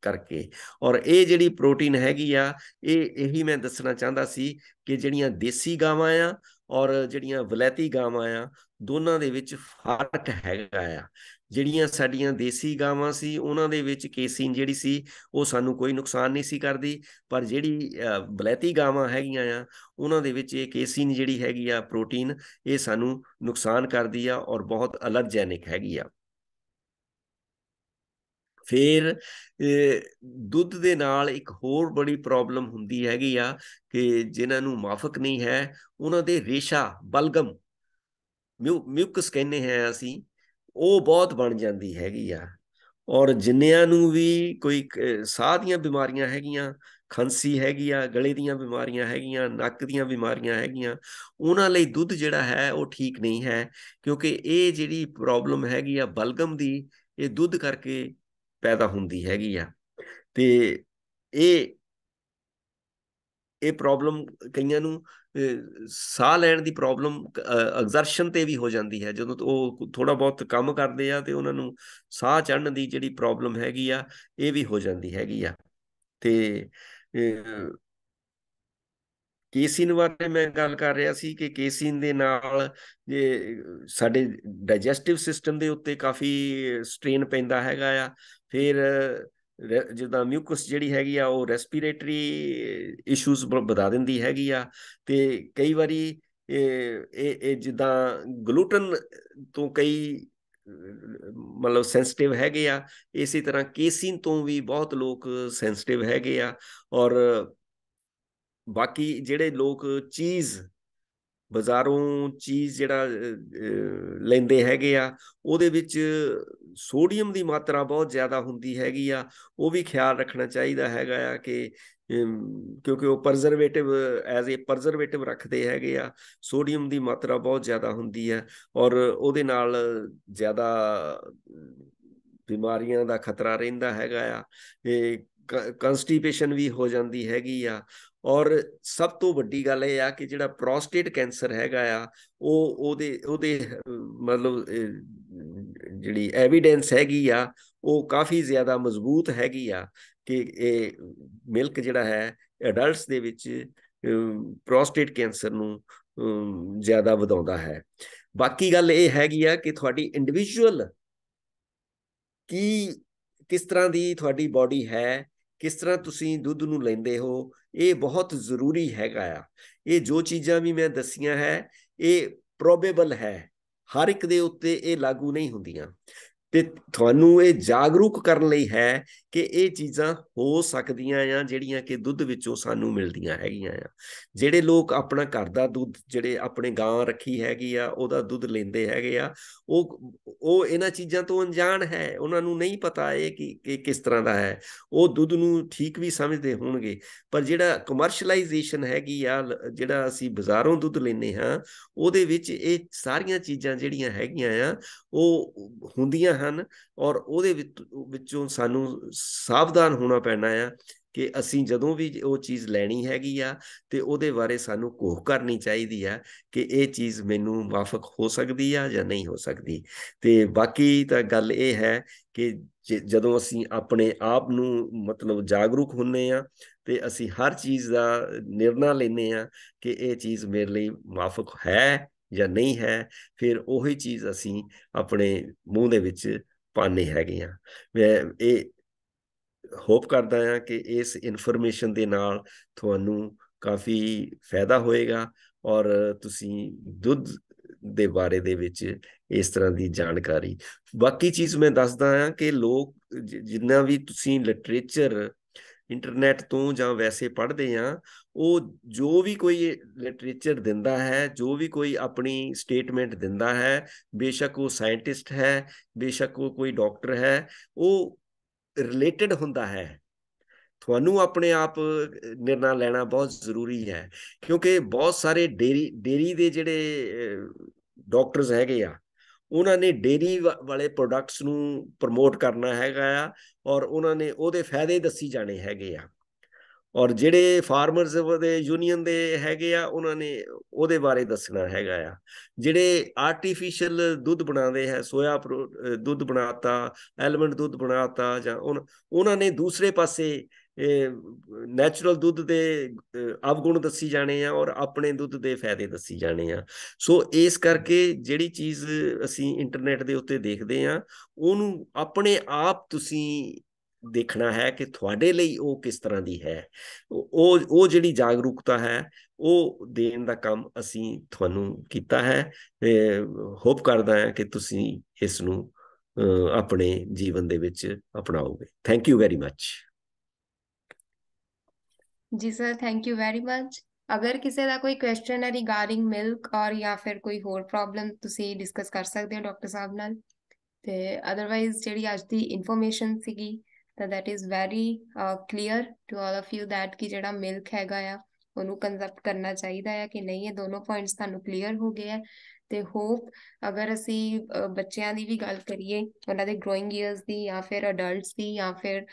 ਕਰਕੇ ਔਰ ਇਹ ਜਿਹੜੀ ਪ੍ਰੋਟੀਨ ਹੈਗੀ ਆ ਇਹ ਇਹੀ ਮੈਂ ਦੱਸਣਾ ਚਾਹੁੰਦਾ ਸੀ ਕਿ ਜਿਹੜੀਆਂ ਦੇਸੀ ਗਾਵਾਂ ਆ ਔਰ ਜਿਹੜੀਆਂ ਵਲੈਤੀ ਗਾਵਾਂ ਆ ਦੋਨਾਂ ਦੇ ਵਿੱਚ ਫਰਕ ਹੈਗਾ ਆ ਜਿਹੜੀਆਂ ਸਾਡੀਆਂ ਦੇਸੀ ਗਾਵਾਂ ਸੀ ਉਹਨਾਂ ਦੇ ਵਿੱਚ ਕੇਸੀਨ ਜਿਹੜੀ ਸੀ ਉਹ ਸਾਨੂੰ ਕੋਈ ਨੁਕਸਾਨ ਨਹੀਂ ਸੀ ਕਰਦੀ ਪਰ ਜਿਹੜੀ ਬਲੈਤੀ ਗਾਵਾਂ ਹੈਗੀਆਂ ਆ ਉਹਨਾਂ ਦੇ ਵਿੱਚ ਇਹ ਕੇਸੀਨ ਜਿਹੜੀ ਹੈਗੀ ਆ ਪ੍ਰੋਟੀਨ ਇਹ ਸਾਨੂੰ ਨੁਕਸਾਨ ਕਰਦੀ ਆ ਔਰ ਬਹੁਤ ਅਲਰਜੈਨਿਕ ਹੈਗੀ ਆ ਫਿਰ ਦੁੱਧ ਦੇ ਨਾਲ ਇੱਕ ਹੋਰ ਬੜੀ ਪ੍ਰੋਬਲਮ ਹੁੰਦੀ ਹੈਗੀ ਆ ਕਿ ਜਿਨ੍ਹਾਂ ਨੂੰ ਮਾਫਕ ਨਹੀਂ ਹੈ ਉਹਨਾਂ ਦੇ ਰੇਸ਼ਾ ਬਲਗਮ ਮਿਊਕਸ ਕਹਿੰਦੇ ਹੈ ਅਸੀਂ ਉਹ ਬਹੁਤ ਬਣ ਜਾਂਦੀ ਹੈਗੀ ਆ ਔਰ ਜਿੰਨਿਆਂ ਨੂੰ ਵੀ ਕੋਈ ਸਾਹ ਦੀਆਂ ਬਿਮਾਰੀਆਂ ਹੈਗੀਆਂ ਖਾਂਸੀ ਹੈਗੀ ਆ ਗਲੇ ਦੀਆਂ ਬਿਮਾਰੀਆਂ ਹੈਗੀਆਂ ਨੱਕ ਦੀਆਂ ਬਿਮਾਰੀਆਂ ਹੈਗੀਆਂ ਉਹਨਾਂ ਲਈ ਦੁੱਧ ਜਿਹੜਾ ਹੈ ਉਹ ਠੀਕ ਨਹੀਂ ਹੈ ਕਿਉਂਕਿ ਇਹ ਜਿਹੜੀ ਪ੍ਰੋਬਲਮ ਹੈਗੀ ਆ ਬਲਗਮ ਦੀ ਇਹ ਦੁੱਧ ਕਰਕੇ ਪੈਦਾ ਹੁੰਦੀ ਹੈਗੀ ਆ ਤੇ ਇਹ ਇਹ ਪ੍ਰੋਬਲਮ ਕਈਆਂ ਨੂੰ ਸਾਹ ਲੈਣ ਦੀ ਪ੍ਰੋਬਲਮ ਐਗਜ਼ਰਸ਼ਨ ਤੇ ਵੀ ਹੋ ਜਾਂਦੀ ਹੈ ਜਦੋਂ ਉਹ ਥੋੜਾ ਬਹੁਤ ਕੰਮ ਕਰਦੇ ਆ ਤੇ ਉਹਨਾਂ ਨੂੰ ਸਾਹ ਚੜਨ ਦੀ ਜਿਹੜੀ ਪ੍ਰੋਬਲਮ ਹੈਗੀ ਆ ਇਹ ਵੀ ਹੋ ਜਾਂਦੀ ਹੈਗੀ ਆ ਤੇ ਕੇਸੀਨ ਬਾਰੇ ਮੈਂ ਗੱਲ ਕਰ ਰਿਹਾ ਸੀ ਕਿ ਕੇਸੀਨ ਦੇ ਨਾਲ ਜੇ ਸਾਡੇ ਡਾਈਜੈਸਟਿਵ ਸਿਸਟਮ ਦੇ ਉੱਤੇ ਕਾਫੀ ਸਟ੍ਰੇਨ ਪੈਂਦਾ ਹੈਗਾ ਆ ਫਿਰ ਜਿੱਦਾਂ ਮਿਊਕਸ ਜਿਹੜੀ ਹੈਗੀ ਆ ਉਹ ਰੈਸਪੀਰੇਟਰੀ ਇਸ਼ੂਸ ਬਤਾ ਦਿੰਦੀ ਹੈਗੀ ਆ ਤੇ ਕਈ ਵਾਰੀ ਇਹ ਇਹ ਜਿੱਦਾਂ ਗਲੂਟਨ ਤੋਂ ਕਈ ਮਤਲਬ ਸੈਂਸਿਟਿਵ ਹੈਗੇ ਆ ਇਸੇ ਤਰ੍ਹਾਂ ਕੇਸੀਨ ਤੋਂ ਵੀ ਬਹੁਤ ਲੋਕ ਸੈਂਸਿਟਿਵ ਹੈਗੇ ਆ ਔਰ ਬਾਕੀ ਜਿਹੜੇ ਲੋਕ ਚੀਜ਼ ਬਾਜ਼ਾਰੋਂ ਚੀਜ਼ ਜਿਹੜਾ ਲੈਂਦੇ ਹੈਗੇ ਆ ਉਹਦੇ ਵਿੱਚ ਸੋਡੀਅਮ ਦੀ ਮਾਤਰਾ ਬਹੁਤ ਜ਼ਿਆਦਾ ਹੁੰਦੀ ਹੈਗੀ ਆ ਉਹ ਵੀ ਖਿਆਲ ਰੱਖਣਾ ਚਾਹੀਦਾ ਹੈਗਾ ਆ ਕਿ ਕਿਉਂਕਿ ਉਹ ਪ੍ਰਜ਼ਰਵੇਟਿਵ ਐਜ਼ ਅ ਪ੍ਰਜ਼ਰਵੇਟਿਵ ਰੱਖਦੇ ਹੈਗੇ ਆ ਸੋਡੀਅਮ ਦੀ ਮਾਤਰਾ ਬਹੁਤ ਜ਼ਿਆਦਾ ਹੁੰਦੀ ਹੈ ਔਰ ਉਹਦੇ ਨਾਲ ਜ਼ਿਆਦਾ ਬਿਮਾਰੀਆਂ ਦਾ ਖਤਰਾ ਰਹਿੰਦਾ ਹੈਗਾ ਆ ਇਹ ਕਨਸਟੀਪੇਸ਼ਨ ਵੀ ਹੋ ਜਾਂਦੀ ਹੈਗੀ ਆ ਔਰ ਸਭ ਤੋਂ ਵੱਡੀ ਗੱਲ ਇਹ ਆ ਕਿ ਜਿਹੜਾ ਪ੍ਰੋਸਟੇਟ ਕੈਂਸਰ ਹੈਗਾ ਆ ਉਹ ਉਹਦੇ ਉਹਦੇ ਮਤਲਬ ਜਿਹੜੀ ਐਵੀਡੈਂਸ ਹੈਗੀ ਆ ਉਹ ਕਾਫੀ ਜ਼ਿਆਦਾ ਮਜ਼ਬੂਤ ਹੈਗੀ ਆ ਕਿ ਇਹ ਮਿਲਕ ਜਿਹੜਾ ਹੈ ਐਡਲਟਸ ਦੇ ਵਿੱਚ ਪ੍ਰੋਸਟੇਟ ਕੈਂਸਰ ਨੂੰ ਜ਼ਿਆਦਾ ਵਧਾਉਂਦਾ ਹੈ ਬਾਕੀ ਗੱਲ ਇਹ ਹੈਗੀ ਆ ਕਿ ਤੁਹਾਡੀ ਇੰਡੀਵਿਜੂਅਲ ਕੀ ਕਿਸ ਤਰ੍ਹਾਂ ਦੀ ਤੁਹਾਡੀ ਬਾਡੀ ਹੈ ਕਿਸ ਤਰ੍ਹਾਂ ਤੁਸੀਂ ਦੁੱਧ ਨੂੰ ਲੈਂਦੇ ਹੋ ਇਹ ਬਹੁਤ ਜ਼ਰੂਰੀ ਹੈਗਾ ਆ ਇਹ ਜੋ ਚੀਜ਼ਾਂ ਵੀ ਮੈਂ ਦੱਸੀਆਂ ਹੈ ਇਹ ਪ੍ਰੋਬੇਬਲ ਹੈ ਹਰ ਇੱਕ ਦੇ ਉੱਤੇ ਇਹ ਲਾਗੂ ਨਹੀਂ ਹੁੰਦੀਆਂ ਤੇ ਤੁਹਾਨੂੰ ਇਹ ਜਾਗਰੂਕ ਕਰਨ ਲਈ ਹੈ ਕਿ ਇਹ ਚੀਜ਼ਾਂ ਹੋ ਸਕਦੀਆਂ ਆ ਜਿਹੜੀਆਂ ਕਿ ਦੁੱਧ ਵਿੱਚੋਂ ਸਾਨੂੰ ਮਿਲਦੀਆਂ ਹੈਗੀਆਂ ਆ ਜਿਹੜੇ ਲੋਕ ਆਪਣਾ ਘਰ ਦਾ ਦੁੱਧ ਜਿਹੜੇ ਆਪਣੇ ਗਾਂ ਰੱਖੀ ਹੈਗੀ ਆ ਉਹਦਾ ਦੁੱਧ ਲੈਂਦੇ ਹੈਗੇ ਆ ਉਹ ਉਹ ਇਹਨਾਂ ਚੀਜ਼ਾਂ ਤੋਂ ਅਣਜਾਣ ਹੈ ਉਹਨਾਂ ਨੂੰ ਨਹੀਂ ਪਤਾ ਇਹ ਕਿ ਕਿਸ ਤਰ੍ਹਾਂ ਦਾ ਹੈ ਉਹ ਦੁੱਧ ਨੂੰ ਠੀਕ ਵੀ ਸਮਝਦੇ ਹੋਣਗੇ ਪਰ ਜਿਹੜਾ ਕਮਰਸ਼ੀਅਲਾਈਜੇਸ਼ਨ ਹੈਗੀ ਆ ਜਿਹੜਾ ਅਸੀਂ ਬਾਜ਼ਾਰੋਂ ਦੁੱਧ ਲੈਨੇ ਹਾਂ ਉਹਦੇ ਵਿੱਚ ਇਹ ਸਾਰੀਆਂ ਚੀਜ਼ਾਂ ਜਿਹੜੀਆਂ ਹੈਗੀਆਂ ਆ ਉਹ ਹੁੰਦੀਆਂ ਹਨ ਔਰ ਉਹਦੇ ਵਿੱਚੋਂ ਸਾਨੂੰ ਸਾਵਧਾਨ ਹੋਣਾ ਪੈਣਾ ਆ ਕਿ ਅਸੀਂ ਜਦੋਂ ਵੀ ਉਹ ਚੀਜ਼ ਲੈਣੀ ਹੈਗੀ ਆ ਤੇ ਉਹਦੇ ਬਾਰੇ ਸਾਨੂੰ ਕੋਹ ਕਰਨੀ ਚਾਹੀਦੀ ਆ ਕਿ ਇਹ ਚੀਜ਼ ਮੈਨੂੰ ਵਾਫਕ ਹੋ ਸਕਦੀ ਆ ਜਾਂ ਨਹੀਂ ਹੋ ਸਕਦੀ ਤੇ ਬਾਕੀ ਤਾਂ ਗੱਲ ਇਹ ਹੈ ਕਿ ਜਦੋਂ ਅਸੀਂ ਆਪਣੇ ਆਪ ਨੂੰ ਮਤਲਬ ਜਾਗਰੂਕ ਹੁੰਨੇ ਆ ਤੇ ਅਸੀਂ ਹਰ ਚੀਜ਼ ਦਾ ਨਿਰਣਾ ਲੈਨੇ ਆ ਕਿ ਇਹ ਚੀਜ਼ ਮੇਰੇ ਲਈ ਵਾਫਕ ਹੈ ਜਾਂ ਨਹੀਂ ਹੈ ਫਿਰ ਉਹੀ ਚੀਜ਼ ਅਸੀਂ ਆਪਣੇ ਮੂੰਹ ਦੇ ਵਿੱਚ ਪਾਣੇ ਹੈਗੇ ਆ ਮੈਂ ਇਹ ਹੋਪ ਕਰਦਾ ਹਾਂ ਕਿ ਇਸ ਇਨਫੋਰਮੇਸ਼ਨ ਦੇ ਨਾਲ ਤੁਹਾਨੂੰ ਕਾਫੀ ਫਾਇਦਾ ਹੋਏਗਾ ਔਰ ਤੁਸੀਂ ਦੁੱਧ ਦੇ ਬਾਰੇ ਦੇ ਵਿੱਚ ਇਸ ਤਰ੍ਹਾਂ ਦੀ ਜਾਣਕਾਰੀ ਬਾਕੀ ਚੀਜ਼ ਮੈਂ ਦੱਸਦਾ ਹਾਂ ਕਿ ਲੋਕ ਜਿੰਨਾ ਵੀ ਤੁਸੀਂ ਲਿਟਰੇਚਰ ਇੰਟਰਨੈਟ ਤੋਂ ਜਾਂ ਵੈਸੇ ਪੜ੍ਹਦੇ ਆ ਉਹ ਜੋ ਵੀ ਕੋਈ ਲਿਟਰੇਚਰ ਦਿੰਦਾ ਹੈ ਜੋ ਵੀ ਕੋਈ ਆਪਣੀ ਸਟੇਟਮੈਂਟ ਦਿੰਦਾ ਹੈ ਬੇਸ਼ੱਕ ਉਹ ਸਾਇੰਟਿਸਟ ਹੈ ਬੇਸ਼ੱਕ ਉਹ ਕੋਈ ਡਾਕਟਰ ਹੈ ਉਹ ਰਿਲੇਟਡ ਹੁੰਦਾ ਹੈ ਤੁਹਾਨੂੰ ਆਪਣੇ ਆਪ ਨਿਰਣਾ ਲੈਣਾ ਬਹੁਤ ਜ਼ਰੂਰੀ ਹੈ ਕਿਉਂਕਿ ਬਹੁਤ ਸਾਰੇ ਡੇਰੀ ਡੇਰੀ ਦੇ ਜਿਹੜੇ ਡਾਕਟਰਸ ਹੈਗੇ ਆ ਉਹਨਾਂ ਨੇ ਡੇਰੀ ਵਾਲੇ ਪ੍ਰੋਡਕਟਸ ਨੂੰ ਪ੍ਰਮੋਟ ਕਰਨਾ ਹੈਗਾ ਆ ਔਰ ਉਹਨਾਂ ਨੇ ਉਹਦੇ ਫਾਇਦੇ ਦੱਸੀ ਜਾਣੇ ਹੈਗੇ ਆ ਔਰ ਜਿਹੜੇ ਫਾਰਮਰਸ ਦੇ ਯੂਨੀਅਨ ਦੇ ਹੈਗੇ ਆ ਉਹਨਾਂ ਨੇ ਉਹਦੇ ਬਾਰੇ ਦੱਸਣਾ ਹੈਗਾ ਆ ਜਿਹੜੇ ਆਰਟੀਫੀਸ਼ੀਅਲ ਦੁੱਧ ਬਣਾਉਂਦੇ ਹੈ ਸੋਇਆ ਦੁੱਧ ਬਣਾਤਾ ਐਲਮੰਡ ਦੁੱਧ ਬਣਾਤਾ ਜਾਂ ਉਹਨਾਂ ਨੇ ਦੂਸਰੇ ਪਾਸੇ ਨੈਚੁਰਲ ਦੁੱਧ ਦੇ ਅਵਗੁਣ ਦੱਸੀ ਜਾਣੇ ਆ ਔਰ ਆਪਣੇ ਦੁੱਧ ਦੇ ਫਾਇਦੇ ਦੱਸੀ ਜਾਣੇ ਆ ਸੋ ਇਸ ਕਰਕੇ ਜਿਹੜੀ ਚੀਜ਼ ਅਸੀਂ ਇੰਟਰਨੈਟ ਦੇ ਉੱਤੇ ਦੇਖਦੇ ਆ ਉਹਨੂੰ ਆਪਣੇ ਆਪ ਤੁਸੀਂ ਦੇਖਣਾ ਹੈ ਕਿ ਤੁਹਾਡੇ ਲਈ ਉਹ ਕਿਸ ਤਰ੍ਹਾਂ ਦੀ ਹੈ ਉਹ ਉਹ ਜਿਹੜੀ ਜਾਗਰੂਕਤਾ ਹੈ ਉਹ ਦੇਣ ਦਾ ਕੰਮ ਅਸੀਂ ਤੁਹਾਨੂੰ ਕੀਤਾ ਹੈ ਹੋਪ ਕਰਦਾ ਹਾਂ ਕਿ ਤੁਸੀਂ ਇਸ ਨੂੰ ਆਪਣੇ ਜੀਵਨ ਦੇ ਵਿੱਚ ਅਪਣਾਓਗੇ ਥੈਂਕ ਯੂ ਵੈਰੀ ਮੱਚ ਜੀ sir thank you very much ਅਗਰ ਕਿਸੇ ਦਾ ਕੋਈ ਕੁਐਸਚਨ ਹੈ ਰਿਗਾਰਡਿੰਗ ਮਿਲਕ ਔਰ ਜਾਂ ਫਿਰ ਕੋਈ ਹੋਰ ਪ੍ਰੋਬਲਮ ਤੁਸੀਂ ਡਿਸਕਸ ਕਰ ਸਕਦੇ ਹੋ ਡਾਕਟਰ ਸਾਹਿਬ ਨਾਲ ਤੇ ਅਦਰਵਾਈਜ਼ ਜਿਹੜੀ ਅੱਜ ਦੀ ਇਨਫੋਰਮੇਸ਼ਨ ਸੀਗੀ ਤਾਂ that is very clear to all of you that ਕਿ ਜਿਹੜਾ ਮਿਲਕ ਹੈਗਾ ਆ ਉਹਨੂੰ ਕਨਸੈਪਟ ਕਰਨਾ ਚਾਹੀਦਾ ਹੈ ਕਿ ਨਹੀਂ ਇਹ ਦੋਨੋਂ ਪੁਆਇੰਟਸ ਤੁਹਾਨੂੰ ਕਲੀਅਰ ਹੋ ਗਏ ਆ ਤੇ ਹੋਪ ਅਗਰ ਅਸੀਂ ਬੱਚਿਆਂ ਦੀ ਵੀ ਗੱਲ ਕਰੀਏ ਉਹਨਾਂ ਦੇ ਗਰੋਇੰਗ ਇਅਰਸ ਦੀ ਜਾਂ ਫਿਰ ਅਡਲਟਸ ਦੀ ਜਾਂ ਫਿਰ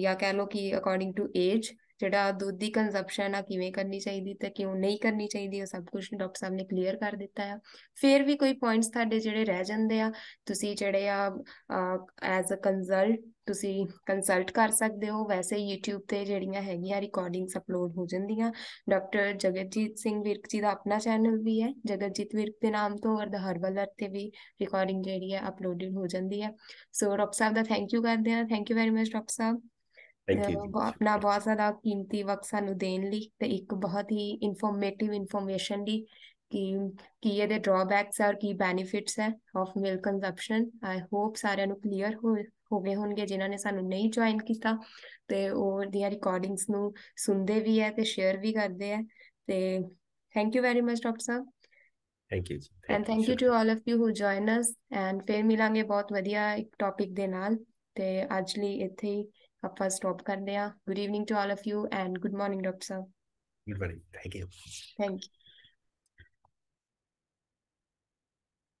ਜਾਂ ਕਹਿ ਲਓ ਕਿ ਅਕੋਰਡਿੰਗ ਟੂ ਏਜ ਜਿਹੜਾ ਦੁੱਧ ਦੀ ਕੰਜ਼ਪਸ਼ਨ ਆ ਕਿਵੇਂ ਕਰਨੀ ਚਾਹੀਦੀ ਤੇ ਕਿਉਂ ਨਹੀਂ ਕਰਨੀ ਚਾਹੀਦੀ ਉਹ ਸਭ ਕੁਝ ਡਾਕਟਰ ਸਾਹਿਬ ਨੇ ਕਲੀਅਰ ਕਰ ਦਿੱਤਾ ਆ ਫਿਰ ਵੀ ਕੋਈ ਪੁਆਇੰਟਸ ਤੁਹਾਡੇ ਜਿਹੜੇ ਰਹਿ ਜਾਂਦੇ ਆ ਤੁਸੀਂ ਜਿਹੜੇ ਆ ਐਜ਼ ਅ ਕੰਸਲਟ ਤੁਸੀਂ ਕੰਸਲਟ ਕਰ ਸਕਦੇ ਹੋ ਵੈਸੇ YouTube ਤੇ ਜਿਹੜੀਆਂ ਹੈਗੀਆਂ ਰਿਕਾਰਡਿੰਗਸ ਅਪਲੋਡ ਹੋ ਜਾਂਦੀਆਂ ਡਾਕਟਰ ਜਗਤਜੀਤ ਸਿੰਘ ਵਿਰਕ ਜੀ ਦਾ ਆਪਣਾ ਚੈਨਲ ਵੀ ਹੈ ਜਗਤਜੀਤ ਵਿਰਕ ਦੇ ਨਾਮ ਤੋਂ ਅਰ ਦਾ ਹਰਬਲ ਅਰਥ ਤੇ ਵੀ ਰਿਕਾਰਡਿੰਗ ਜਿਹੜੀ ਹੈ ਅਪਲੋਡਡ ਹੋ ਜਾਂਦੀ ਹੈ ਸੋ ਡਾਕਟਰ ਸਾਹਿਬ ਦਾ ਥੈਂਕ ਯੂ ਕਰਦੇ ਆ thank you very much doctor ਸਾਹਿਬ ਆਪਣਾ ਬਹੁਤ ਜ਼ਿਆਦਾ ਕੀਮਤੀ ਵਕਤ ਸਾਨੂੰ ਦੇਣ ਲਈ ਤੇ ਇੱਕ ਬਹੁਤ ਹੀ ਇਨਫੋਰਮੇਟਿਵ ਇਨਫੋਰਮੇਸ਼ਨ ਦੀ ਕਿ ਕੀ ਇਹਦੇ ਡਰਾਬੈਕਸ ਆ ਕੀ ਬੈਨੀਫਿਟਸ ਹੈ of milk consumption I hope ਸਾਰਿਆਂ ਨੂੰ ਕਲੀਅਰ ਹੋ ਗਏ ਹੋਣਗੇ ਜਿਨ੍ਹਾਂ ਨੇ ਸਾਨੂੰ ਨਹੀਂ ਜੁਆਇਨ ਕੀਤਾ ਤੇ ਉਹ ਦੀਆਂ ਰਿਕਾਰਡਿੰਗਸ ਨੂੰ ਸੁਣਦੇ ਵੀ ਹੈ ਤੇ ਸ਼ੇਅਰ ਵੀ ਕਰਦੇ ਹੈ ਤੇ thank you very much doctor ਸਾਹਿਬ ਥੈਂਕ ਯੂ ਜੀ and thank you to all of you who join us and ਫੇਰ ਮਿਲਾਂਗੇ ਬਹੁਤ ਵਧੀਆ ਇੱਕ ਟੌਪਿਕ ਦੇ ਨਾਲ ਤੇ ਅੱਜ ਲਈ ਇੱਥੇ ਹੀ Appa stop Good evening to all of you and good morning, Dr. Good morning. Thank you. Thank you.